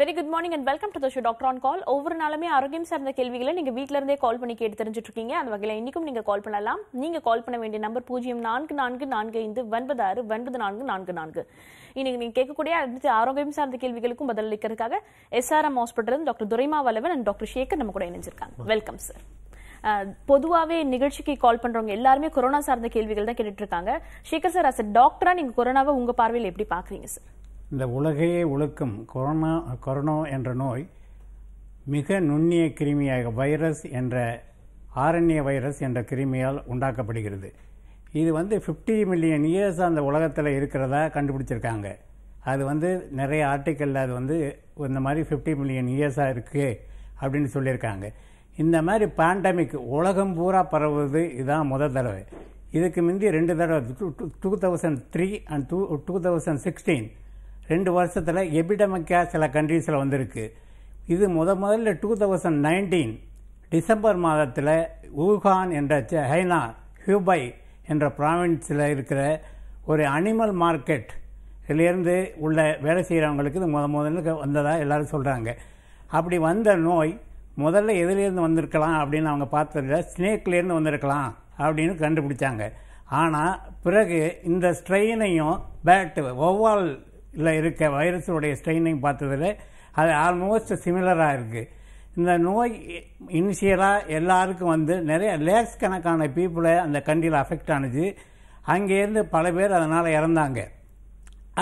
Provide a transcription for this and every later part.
very good morning and welcome to the show doctor on call ஒவ்வொரு நாளுமே ஆரோக்கியம் சார்ந்த கேள்விகளை நீங்கள் வீட்டிலிருந்தே கால் பண்ணி கேட்டு தெரிஞ்சுட்டு இருக்கீங்க அந்த வகையில் இன்றைக்கும் நீங்கள் கால் பண்ணலாம் நீங்கள் கால் பண்ண வேண்டிய நம்பர் பூஜ்ஜியம் நான்கு நான்கு நான்கு ஐந்து ஒன்பது ஆறு ஒன்பது நான்கு நான்கு நான்கு இன்னைக்கு நீங்கள் கேட்கக்கூடிய அனைத்து ஆரோக்கியம் சார்ந்த கேள்விகளுக்கும் அளிக்கிறதுக்காக SRM hospital doctor Duraima Valavan and doctor Shekar நம்ம கூட இணைஞ்சிருக்காங்க வெல்கம் சார் பொதுவாகவே நிகழ்ச்சிக்கு கால் பண்ணுறவங்க எல்லாருமே கொரோனா சார்ந்த கேள்விகள் தான் கேட்டுட்டு இருக்காங்க ஷேகர் சார் அஸ் டாக்டராக நீங்கள் கொரோனாவை உங்கள் பார்வையில் எப்படி பார்க்குறீங்க சார் இந்த உலகையே உழுக்கும் கொரோனா கொரோனா என்ற நோய் மிக நுண்ணிய கிருமியாக வைரஸ் என்ற ஆரண்ய வைரஸ் என்ற கிருமியால் உண்டாக்கப்படுகிறது இது வந்து ஃபிஃப்டி மில்லியன் இயர்ஸ் அந்த உலகத்தில் இருக்கிறதா கண்டுபிடிச்சிருக்காங்க அது வந்து நிறைய ஆர்டிக்கலில் அது வந்து இந்த மாதிரி ஃபிஃப்டி மில்லியன் இயர்ஸாக இருக்குது அப்படின்னு சொல்லியிருக்காங்க இந்த மாதிரி பேண்டமிக் உலகம் பூரா பரவுவது இதுதான் முதல் தடவை இதுக்கு முந்தி ரெண்டு தடவை two thousand three and two two thousand sixteen ரெண்டு வருஷத்தில் எபிடமிக்காக சில கண்ட்ரீஸில் வந்திருக்கு இது முத முதல்ல டூ தௌசண்ட் நைன்டீன் டிசம்பர் மாதத்தில் ஊகான் என்ற ஹைனா ஹியூபை என்ற ப்ராவின்ஸில் இருக்கிற ஒரு அனிமல் மார்க்கெட்லேருந்து உள்ள வேலை செய்கிறவங்களுக்கு இது முத முதல்ல வந்ததாக எல்லோரும் சொல்கிறாங்க அப்படி வந்த நோய் முதல்ல எதுலேருந்து வந்திருக்கலாம் அப்படின்னு அவங்க பார்த்ததில்ல ஸ்னேக்லேருந்து வந்திருக்கலாம் அப்படின்னு கண்டுபிடிச்சாங்க ஆனால் பிறகு இந்த ஸ்ட்ரெயினையும் பேட்டு ஒவ்வால் இல்லை இருக்க வைரஸுடைய ஸ்ட்ரெயினையும் பார்த்ததில் அது ஆல்மோஸ்ட் சிமிலராக இருக்குது இந்த நோய் இனிஷியலாக எல்லாருக்கும் வந்து நிறைய லேக்ஸ் கணக்கான பீப்புளை அந்த கண்டியில் அஃபெக்ட் ஆணுச்சு அங்கேருந்து பல பேர் அதனால் இறந்தாங்க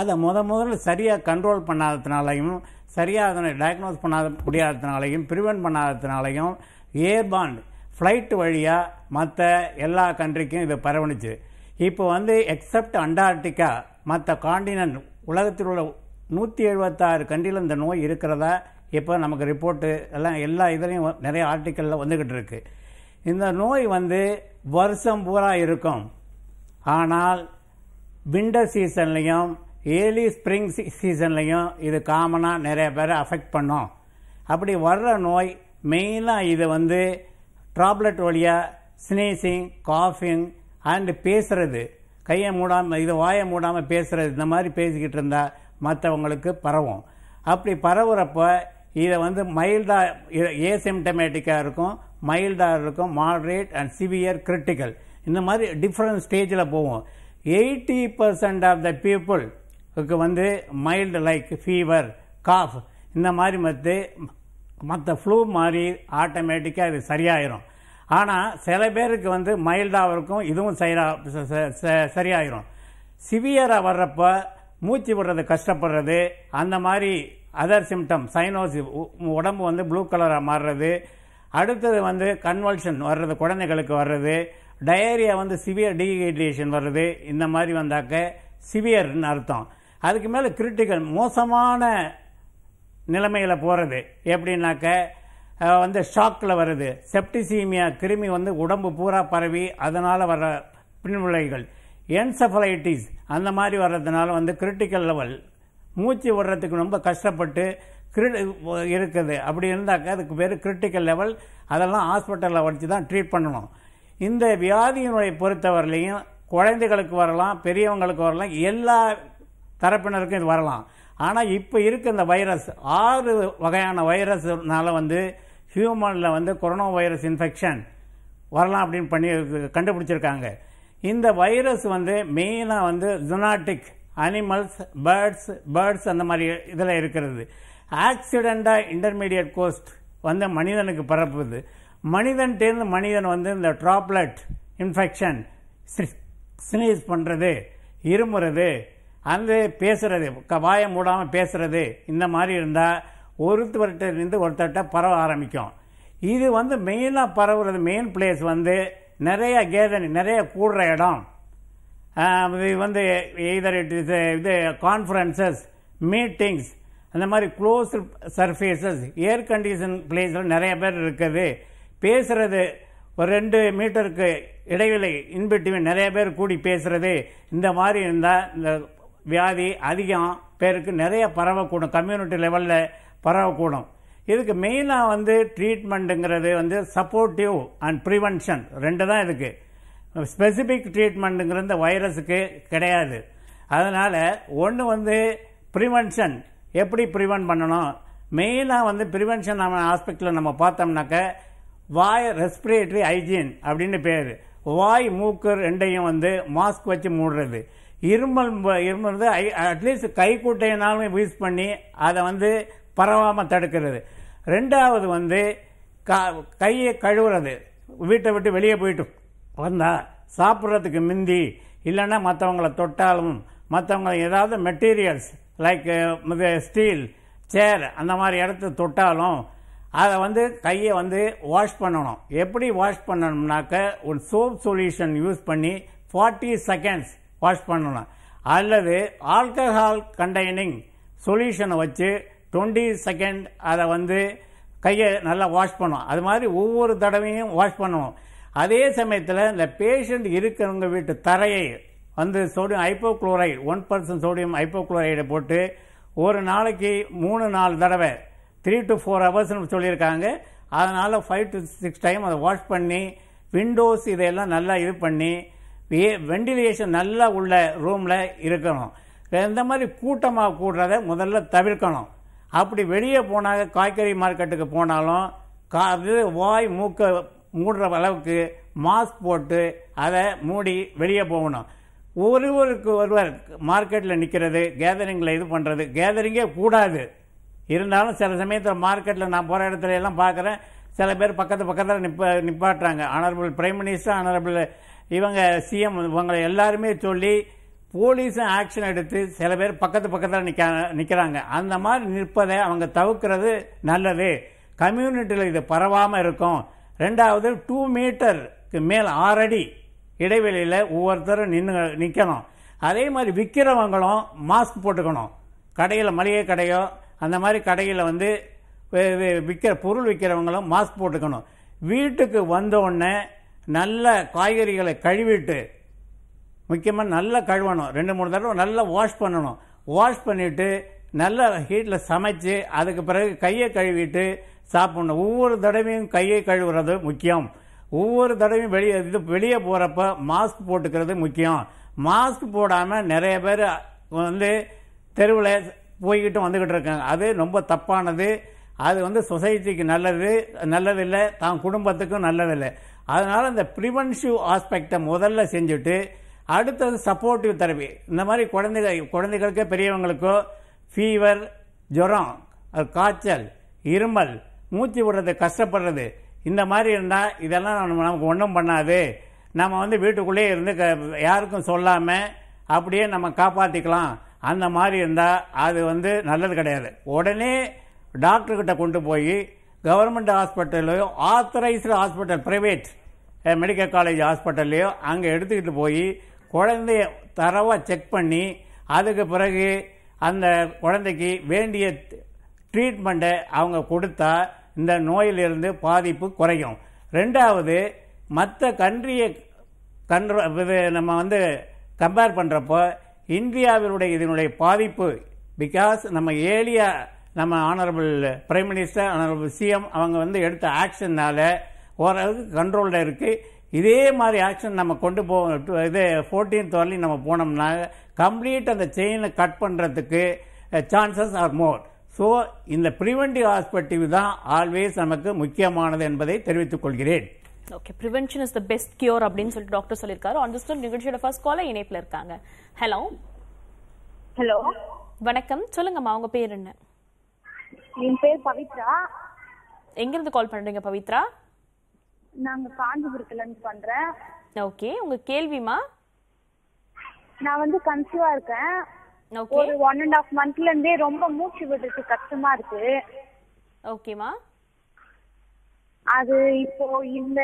அதை முத முதல்ல சரியாக கண்ட்ரோல் பண்ணாததுனாலையும் சரியாக அதனை டயக்னோஸ் பண்ணாத முடியாததுனாலையும் ப்ரிவெண்ட் பண்ணாததுனாலையும் ஏர்பான் ஃப்ளைட்டு வழியாக மற்ற எல்லா கண்ட்ரிக்கும் இது பரவணிச்சு இப்போ வந்து எக்ஸப்ட் அண்டார்டிகா மற்ற காண்டினன்ட் உலகத்தில் உள்ள நூற்றி எழுபத்தாறு கண்ட்ரியில் இந்த நோய் இருக்கிறதா இப்போ நமக்கு ரிப்போர்ட்டு எல்லாம் எல்லா இதுலேயும் நிறைய ஆர்டிக்கலில் வந்துக்கிட்டு இருக்குது இந்த நோய் வந்து வருஷம் பூரா இருக்கும் ஆனால் விண்டர் சீசன்லேயும் ஏர்லி ஸ்ப்ரிங் சீசன்லேயும் இது காமனாக நிறைய பேரை அஃபெக்ட் பண்ணும் அப்படி வர்ற நோய் மெயினாக இது வந்து ட்ராப்லெட் வழியாக ஸ்னீசிங் காஃபிங் அண்டு பேசுகிறது கையை மூடாமல் இதை வாயை மூடாமல் பேசுகிறது இந்த மாதிரி பேசிக்கிட்டு இருந்தால் மற்றவங்களுக்கு பரவும் அப்படி பரவுறப்போ இதை வந்து மைல்டாக ஏசிம்டமேட்டிக்காக இருக்கும் மைல்டாக இருக்கும் மாடரேட் அண்ட் சிவியர் கிரிட்டிக்கல் இந்த மாதிரி டிஃப்ரெண்ட் ஸ்டேஜில் போவோம் எயிட்டி பர்சன்ட் ஆஃப் த பீப்புளுக்கு வந்து மைல்டு லைக் ஃபீவர் காஃப் இந்த மாதிரி மற்ற மற்ற ஃப்ளூ மாதிரி ஆட்டோமேட்டிக்காக இது சரியாயிரும் ஆனால் சில பேருக்கு வந்து மைல்டாக இருக்கும் இதுவும் சைரா சரியாயிரும் சிவியராக வர்றப்போ மூச்சு விடுறது கஷ்டப்படுறது அந்த மாதிரி அதர் சிம்டம் சைனோசி உடம்பு வந்து ப்ளூ கலராக மாறுறது அடுத்தது வந்து கன்வல்ஷன் வர்றது குழந்தைகளுக்கு வர்றது டயரியா வந்து சிவியர் டீஹைட்ரேஷன் வர்றது இந்த மாதிரி வந்தாக்க சிவியர்னு அர்த்தம் அதுக்கு மேலே கிரிட்டிக்கல் மோசமான நிலைமையில் போகிறது எப்படின்னாக்க வந்து ஷாக்கில் வருது செப்டிசீமியா கிருமி வந்து உடம்பு பூரா பரவி அதனால் வர பின்விளைகள் என்செஃபலைட்டிஸ் அந்த மாதிரி வர்றதுனால வந்து கிரிட்டிக்கல் லெவல் மூச்சு விடுறதுக்கு ரொம்ப கஷ்டப்பட்டு கிரி இருக்குது அப்படி இருந்தாக்க அதுக்கு பேர் கிரிட்டிக்கல் லெவல் அதெல்லாம் ஹாஸ்பிட்டலில் வச்சு தான் ட்ரீட் பண்ணணும் இந்த வியாதியினுடைய பொறுத்தவரையிலையும் குழந்தைகளுக்கு வரலாம் பெரியவங்களுக்கு வரலாம் எல்லா தரப்பினருக்கும் இது வரலாம் ஆனால் இப்போ இருக்க இந்த வைரஸ் ஆறு வகையான வைரஸ்னால வந்து ஹியூமனில் வந்து கொரோனா வைரஸ் இன்ஃபெக்ஷன் வரலாம் அப்படின்னு பண்ணி கண்டுபிடிச்சிருக்காங்க இந்த வைரஸ் வந்து மெயினாக வந்து ஜுனாட்டிக் அனிமல்ஸ் பேர்ட்ஸ் பேர்ட்ஸ் அந்த மாதிரி இதில் இருக்கிறது ஆக்சிடெண்ட்டாக இன்டர்மீடியட் கோஸ்ட் வந்து மனிதனுக்கு பரப்புது மனிதன்ட்டேருந்து மனிதன் வந்து இந்த ட்ராப்லெட் இன்ஃபெக்ஷன் ஸ்னீஸ் பண்ணுறது இருமுறது அந்த பேசுகிறது வாயை மூடாமல் பேசுகிறது இந்த மாதிரி இருந்தால் ஒருத்தவர்கிட்ட இருந்து ஒருத்தர்கிட்ட பரவ ஆரம்பிக்கும் இது வந்து மெயினாக பரவுறது மெயின் பிளேஸ் வந்து நிறைய கேதரிங் நிறைய கூடுற இடம் இது வந்து எய்தர் இட் இஸ் இது கான்ஃபரன்சஸ் மீட்டிங்ஸ் அந்த மாதிரி க்ளோஸ் சர்ஃபேஸஸ் ஏர் கண்டிஷன் பிளேஸில் நிறைய பேர் இருக்குது பேசுகிறது ஒரு ரெண்டு மீட்டருக்கு இடைவெளி இன்பிட்வீன் நிறைய பேர் கூடி பேசுகிறது இந்த மாதிரி இருந்தால் இந்த வியாதி அதிகம் பேருக்கு நிறைய பரவக்கூடும் கம்யூனிட்டி லெவலில் பரவக்கூடும் இதுக்கு மெயினாக வந்து ட்ரீட்மெண்ட்டுங்கிறது வந்து சப்போர்ட்டிவ் அண்ட் ப்ரிவென்ஷன் ரெண்டு தான் இருக்குது ஸ்பெசிஃபிக் ட்ரீட்மெண்ட்டுங்கிற இந்த வைரஸுக்கு கிடையாது அதனால் ஒன்று வந்து ப்ரிவென்ஷன் எப்படி ப்ரிவென்ட் பண்ணணும் மெயினாக வந்து ப்ரிவென்ஷன் நம்ம ஹாஸ்பிட்டலில் நம்ம பார்த்தோம்னாக்க வாய் ரெஸ்பிரேட்டரி ஹைஜீன் அப்படின்னு பேர் வாய் மூக்கு ரெண்டையும் வந்து மாஸ்க் வச்சு மூடுறது இருமல் இருமல் வந்து அட்லீஸ்ட் கைக்குட்டையினாலும் யூஸ் பண்ணி அதை வந்து பரவாமல் தடுக்கிறது ரெண்டாவது வந்து க கையை கழுவுறது வீட்டை விட்டு வெளியே போயிட்டு வந்தால் சாப்பிட்றதுக்கு மிந்தி இல்லைன்னா மற்றவங்கள தொட்டாலும் மற்றவங்க ஏதாவது மெட்டீரியல்ஸ் லைக் ஸ்டீல் சேர் அந்த மாதிரி இடத்த தொட்டாலும் அதை வந்து கையை வந்து வாஷ் பண்ணணும் எப்படி வாஷ் பண்ணணும்னாக்க ஒரு சோப் சொல்யூஷன் யூஸ் பண்ணி ஃபார்ட்டி செகண்ட்ஸ் வாஷ் பண்ணணும் அல்லது ஆல்கஹால் கண்டெய்னிங் சொல்யூஷனை வச்சு டுவெண்ட்டி செகண்ட் அதை வந்து கையை நல்லா வாஷ் பண்ணும் அது மாதிரி ஒவ்வொரு தடவையும் வாஷ் பண்ணுவோம் அதே சமயத்தில் இந்த பேஷண்ட் இருக்கிறவங்க வீட்டு தரையை வந்து sodium hypochlorite one percent sodium ஹைப்போக்ளோரைடை போட்டு ஒரு நாளைக்கு மூணு நாலு தடவை த்ரீ டு ஃபோர் ஹவர்ஸ்னு சொல்லியிருக்காங்க அதனால் ஃபைவ் டு சிக்ஸ் டைம் அதை வாஷ் பண்ணி விண்டோஸ் இதையெல்லாம் நல்லா இது பண்ணி வெண்டிலேஷன் நல்லா உள்ள ரூமில் இருக்கணும் இந்த மாதிரி கூட்டமாக கூடுறத முதல்ல தவிர்க்கணும் அப்படி வெளியே போனாங்க காய்கறி மார்க்கெட்டுக்கு போனாலும் கா வாய் மூக்க மூடுற அளவுக்கு மாஸ்க் போட்டு அதை மூடி வெளியே போகணும் ஒருவருக்கு ஒருவர் மார்க்கெட்டில் நிற்கிறது கேதரிங்கில் இது பண்ணுறது கேதரிங்கே கூடாது இருந்தாலும் சில சமயத்தில் மார்க்கெட்டில் நான் போகிற இடத்துல எல்லாம் பார்க்குறேன் சில பேர் பக்கத்து பக்கத்தில் நிப்ப நிப்பாட்டுறாங்க ஆனரபிள் பிரைம் மினிஸ்டர் ஆனரபிள் இவங்க சிஎம் இவங்களை எல்லாருமே சொல்லி போலீஸும் ஆக்ஷன் எடுத்து சில பேர் பக்கத்து பக்கத்தில் நிற்கிறாங்க அந்த மாதிரி நிற்பதை அவங்க தவிர்க்கிறது நல்லது கம்யூனிட்டியில் இது பரவாமல் இருக்கும் ரெண்டாவது டூ மீட்டருக்கு மேல் ஆறடி இடைவெளியில் ஒவ்வொருத்தரும் நின்று நிற்கணும் அதே மாதிரி விற்கிறவங்களும் மாஸ்க் போட்டுக்கணும் கடையில் மளிகை கடையோ அந்த மாதிரி கடையில் வந்து விற்கிற பொருள் விற்கிறவங்களும் மாஸ்க் போட்டுக்கணும் வீட்டுக்கு வந்தோடனே நல்ல காய்கறிகளை கழுவிட்டு முக்கியமாக நல்லா கழுவணும் ரெண்டு மூணு தடவை நல்லா வாஷ் பண்ணணும் வாஷ் பண்ணிவிட்டு நல்லா ஹீட்டில் சமைச்சு அதுக்கு பிறகு கையை கழுவிட்டு சாப்பிடணும் ஒவ்வொரு தடவையும் கையை கழுவுறது முக்கியம் ஒவ்வொரு தடவையும் வெளியே இது வெளியே போகிறப்ப மாஸ்க் போட்டுக்கிறது முக்கியம் மாஸ்க் போடாமல் நிறைய பேர் வந்து தெருவில் போய்கிட்டு வந்துக்கிட்டு இருக்காங்க அது ரொம்ப தப்பானது அது வந்து சொசைட்டிக்கு நல்லது நல்லதில்லை தான் குடும்பத்துக்கும் நல்லதில்லை அதனால் இந்த ப்ரிவென்ஷிவ் ஆஸ்பெக்டை முதல்ல செஞ்சுட்டு அடுத்தது சப்போர்ட்டிவ் தெரப்பி இந்த மாதிரி குழந்தைகள் குழந்தைகளுக்கோ பெரியவங்களுக்கோ ஃபீவர் ஜுரம் காய்ச்சல் இருமல் மூச்சு விடுறது கஷ்டப்படுறது இந்த மாதிரி இருந்தால் இதெல்லாம் நம்ம நமக்கு ஒன்றும் பண்ணாது நம்ம வந்து வீட்டுக்குள்ளேயே இருந்து யாருக்கும் சொல்லாமல் அப்படியே நம்ம காப்பாற்றிக்கலாம் அந்த மாதிரி இருந்தால் அது வந்து நல்லது கிடையாது உடனே டாக்டர்கிட்ட கொண்டு போய் கவர்மெண்ட் ஹாஸ்பிட்டல்லையோ authorised hospital private medical college ஹாஸ்பிட்டல்லையோ அங்கே எடுத்துக்கிட்டு போய் குழந்தைய தரவாக செக் பண்ணி அதுக்கு பிறகு அந்த குழந்தைக்கு வேண்டிய ட்ரீட்மெண்ட்டை அவங்க கொடுத்தா இந்த நோயிலிருந்து பாதிப்பு குறையும் ரெண்டாவது மற்ற கன்ட்ரியை கன்ற இது நம்ம வந்து கம்பேர் பண்ணுறப்போ இந்தியாவினுடைய இதனுடைய பாதிப்பு பிகாஸ் நம்ம ஏலியா நம்ம honourable prime minister honourable CM அவங்க வந்து எடுத்த ஆக்ஷன்னால் ஓரளவுக்கு கண்ட்ரோலில் இருக்குது இதே மாதிரி ஆக்ஷன் நம்ம கொண்டு போவோம் இது ஃபோர்டீன்த் வரலையும் நம்ம போனோம்னா கம்ப்ளீட் அந்த செயினை கட் பண்ணுறதுக்கு சான்சஸ் ஆர் மோர் ஸோ இந்த ப்ரிவென்டிவ் ஆஸ்பெக்டிவ் தான் ஆல்வேஸ் நமக்கு முக்கியமானது என்பதை தெரிவித்துக் கொள்கிறேன் okay prevention is the best cure அப்படின்னு சொல்லிட்டு டாக்டர் சொல்லியிருக்காரு ஆன் திஸ் நிகழ்ச்சியோட ஃபர்ஸ்ட் கால இணைப்பில் இருக்காங்க ஹலோ ஹலோ வணக்கம் சொல்லுங்கம்மா உங்க பேர் என்ன என் பேர் பவித்ரா எங்கிருந்து கால் பண்றீங்க பவித்ரா நாங்க காஞ்சிபுரத்துல இருந்து பண்றேன் ஓகே உங்க கேள்விமா நான் வந்து கன்சீவா இருக்கேன் ஒரு ஒன் அண்ட் ஆஃப் மந்த்ல இருந்தே ரொம்ப மூச்சு விடுறது கஷ்டமா இருக்கு ஓகேமா அது இப்போ இந்த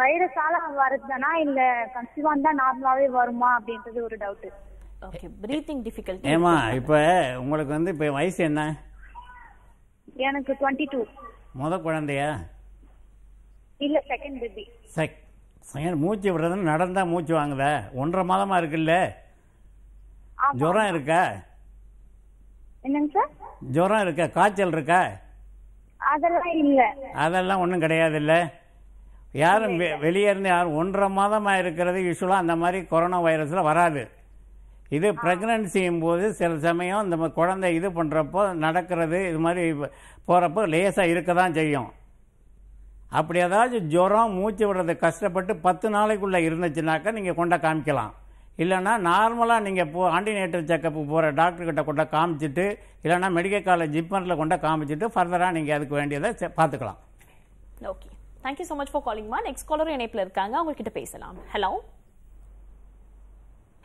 வைரஸால வருதுனா இல்ல கன்சீவா இருந்தா நார்மலாவே வருமா அப்படின்றது ஒரு டவுட் ஓகே பிரீத்திங் டிஃபிகல்ட்டி ஏமா இப்போ உங்களுக்கு வந்து இப்போ வயசு என்ன எனக்கு 22 முத குழந்தையா இல்லை செகண்ட் பேபி செக் செகண்ட் மூச்சு விடுறதுன்னு நடந்தா மூச்சு வாங்கல ஒன்றரை மாதமா இருக்குல்ல ஜுரம் இருக்கா என்னங்க சார் ஜுரம் இருக்கா காய்ச்சல் இருக்கா அதெல்லாம் இல்ல அதெல்லாம் ஒன்றும் கிடையாது இல்ல யாரும் வெளியே இருந்து யாரும் ஒன்றரை மாதமா இருக்கிறது யூஸ்வலாக அந்த மாதிரி கொரோனா வைரஸில் வராது இது ப்ரெக்னன்சியும் போது சில சமயம் இந்த குழந்தை இது பண்ணுறப்போ நடக்கிறது இது மாதிரி போகிறப்போ லேசாக இருக்க தான் செய்யும் அப்படி ஏதாவது ஜுரம் மூச்சு விடுறது கஷ்டப்பட்டு பத்து நாளைக்குள்ளே இருந்துச்சுனாக்கா நீங்கள் கொண்டா காமிக்கலாம் இல்லைனா நார்மலாக நீங்கள் போ ஆண்டினேட்டர் செக்கப் போகிற டாக்டர்கிட்ட கொண்ட காமிச்சிட்டு இல்லைனா மெடிக்கல் காலேஜ் ஜிப்மரில் கொண்ட காமிச்சிட்டு ஃபர்தராக நீங்கள் அதுக்கு வேண்டியதை பார்த்துக்கலாம் okay thank you so much for காலிங்மா நெக்ஸ்ட் காலரும் இணைப்பில் இருக்காங்க அவங்கக்கிட்ட பேசலாம் ஹலோ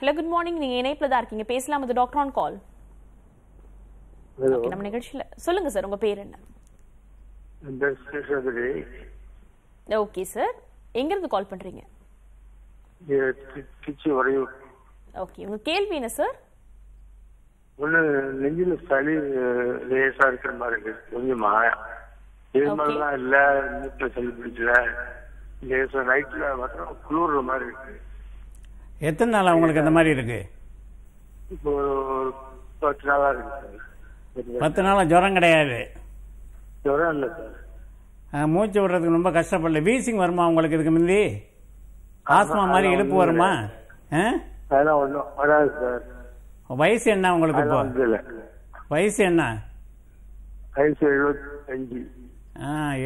ஹலோ குட் மார்னிங் நீங்கள் இணைப்பில் தான் இருக்கீங்க பேசலாம் இது டாக்டர் ஆன் கால் நம்ம நிகழ்ச்சியில் சொல்லுங்கள் சார் உங்கள் பேர் என்ன ஓகே சார் எங்கிருந்து கால் பண்றீங்க திருச்சி உறையூர் ஓகே உங்க கேள்வி என்ன சார் ஒண்ணு நெஞ்சில சளி லேசா இருக்கிற மாதிரி இருக்கு கொஞ்சமா இருமல்லாம் இல்ல மூட்டை சளி பிடிச்சல லேசா நைட்ல மாத்திரம் குளிர்ற மாதிரி இருக்கு எத்தனை நாளா உங்களுக்கு அந்த மாதிரி இருக்கு இப்போ பத்து நாளா இருக்கு பத்து நாளா ஜுரம் கிடையாது ஜுரம் இல்ல சார் மூச்சு விடுறதுக்கு ரொம்ப கஷ்டப்படல வீசிங் வருமா உங்களுக்கு இதுக்கு முந்தி ஆஸ்மா மாதிரி இழுப்பு வருமா வயசு என்ன உங்களுக்கு இப்போ வயசு என்ன வயசு எழுபத்தஞ்சு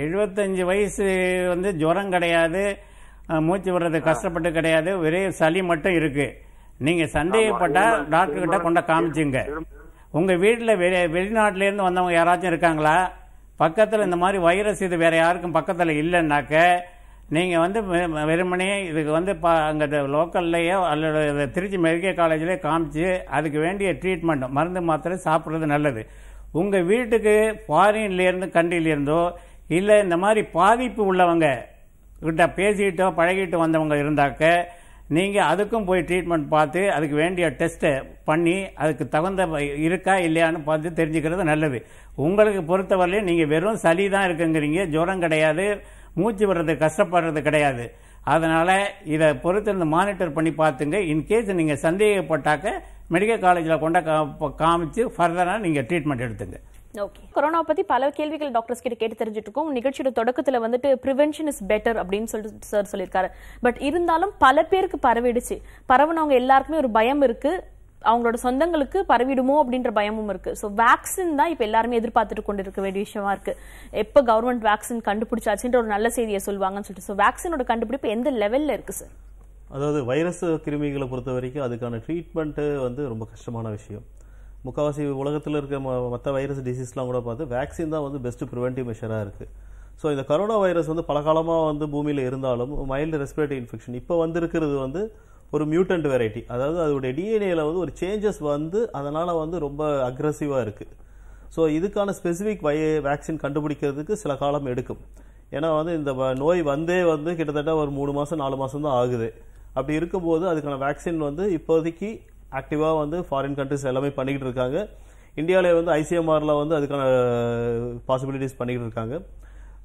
எழுபத்தஞ்சு வயசு வந்து ஜுரம் கிடையாது மூச்சு விடுறது கஷ்டப்பட்டு கிடையாது ஒரே சளி மட்டும் இருக்கு நீங்க சந்தேகப்பட்டா கிட்ட கொண்ட காமிச்சுங்க உங்க வீட்டில் வெளி வெளிநாட்டிலேருந்து வந்தவங்க யாராச்சும் இருக்காங்களா பக்கத்தில் இந்த மாதிரி வைரஸ் இது வேறு யாருக்கும் பக்கத்தில் இல்லைன்னாக்க நீங்கள் வந்து வெறுமனே இதுக்கு வந்து ப அங்கே லோக்கல்லையோ அல்லது திருச்சி மெடிக்கல் காலேஜ்லேயே காமிச்சு அதுக்கு வேண்டிய ட்ரீட்மெண்ட் மருந்து மாத்திரை சாப்பிட்றது நல்லது உங்கள் வீட்டுக்கு ஃபாரின்லேருந்து கண்ட்ரிலேருந்தோ இல்லை இந்த மாதிரி பாதிப்பு உள்ளவங்க கிட்ட பேசிக்கிட்டோ பழகிட்டு வந்தவங்க இருந்தாக்க நீங்கள் அதுக்கும் போய் ட்ரீட்மெண்ட் பார்த்து அதுக்கு வேண்டிய டெஸ்ட்டை பண்ணி அதுக்கு தகுந்த இருக்கா இல்லையான்னு பார்த்து தெரிஞ்சுக்கிறது நல்லது உங்களுக்கு பொறுத்தவரையிலையும் நீங்கள் வெறும் சளி தான் இருக்குங்கிறீங்க ஜுரம் கிடையாது மூச்சு வர்றது கஷ்டப்படுறது கிடையாது அதனால் இதை பொறுத்து இந்த மானிட்டர் பண்ணி பார்த்துங்க இன்கேஸ் நீங்கள் சந்தேகப்பட்டாக்க மெடிக்கல் காலேஜில் கொண்ட காமிச்சு ஃபர்தராக நீங்கள் ட்ரீட்மெண்ட் எடுத்துங்க ஓகே கொரோனா பற்றி பல கேள்விகள் டாக்டர்ஸ் கிட்ட கேட்டு தெரிஞ்சுட்டு இருக்கோம் நிகழ்ச்சியோட தொடக்கத்தில் வந்துட்டு ப்ரிவென்ஷன் இஸ் பெட்டர் அப்படின்னு சொல்லிட்டு சார் சொல்லியிருக்காரு பட் இருந்தாலும் பல பேருக்கு பரவிடுச்சு பரவனவங்க எல்லாருக்குமே ஒரு பயம் இருக்கு அவங்களோட சொந்தங்களுக்கு பரவிடுமோ அப்படின்ற பயமும் இருக்கு ஸோ வேக்சின் தான் இப்போ எல்லாருமே எதிர்பார்த்துட்டு கொண்டு இருக்க வேண்டிய விஷயமா இருக்கு எப்போ கவர்மெண்ட் வேக்சின் கண்டுபிடிச்சாச்சுன்ற ஒரு நல்ல செய்தியை சொல்லுவாங்கன்னு சொல்லிட்டு ஸோ வேக்சினோட கண்டுபிடிப்பு எந்த லெவலில் இருக்கு சார் அதாவது வைரஸ் கிருமிகளை பொறுத்த வரைக்கும் அதுக்கான ட்ரீட்மெண்ட்டு வந்து ரொம்ப கஷ்டமான விஷயம் முக்கால்வாசி உலகத்தில் இருக்க மற்ற வைரஸ் டிசீஸ்லாம் கூட பார்த்து வேக்சின் தான் வந்து பெஸ்ட்டு ப்ரிவென்டிவ் மெஷராக இருக்குது ஸோ இந்த கரோனா வைரஸ் வந்து பல காலமாக வந்து பூமியில் இருந்தாலும் மைல்டு ரெஸ்பிரேட்டரி இன்ஃபெக்ஷன் இப்போ வந்திருக்கிறது வந்து ஒரு மியூட்டன்ட் வெரைட்டி அதாவது அதோடைய டிஎன்ஏல வந்து ஒரு சேஞ்சஸ் வந்து அதனால் வந்து ரொம்ப அக்ரஸிவாக இருக்குது ஸோ இதுக்கான ஸ்பெசிஃபிக் வை வேக்சின் கண்டுபிடிக்கிறதுக்கு சில காலம் எடுக்கும் ஏன்னா வந்து இந்த நோய் வந்தே வந்து கிட்டத்தட்ட ஒரு மூணு மாதம் நாலு மாதம் தான் ஆகுது அப்படி இருக்கும்போது அதுக்கான வேக்சின் வந்து இப்போதைக்கு ஆக்டிவாக வந்து ஃபாரின் கண்ட்ரிஸ் எல்லாமே பண்ணிக்கிட்டு இருக்காங்க இந்தியாவில் வந்து ஐசிஎம்ஆரில் வந்து அதுக்கான பாசிபிலிட்டிஸ் பண்ணிக்கிட்டு இருக்காங்க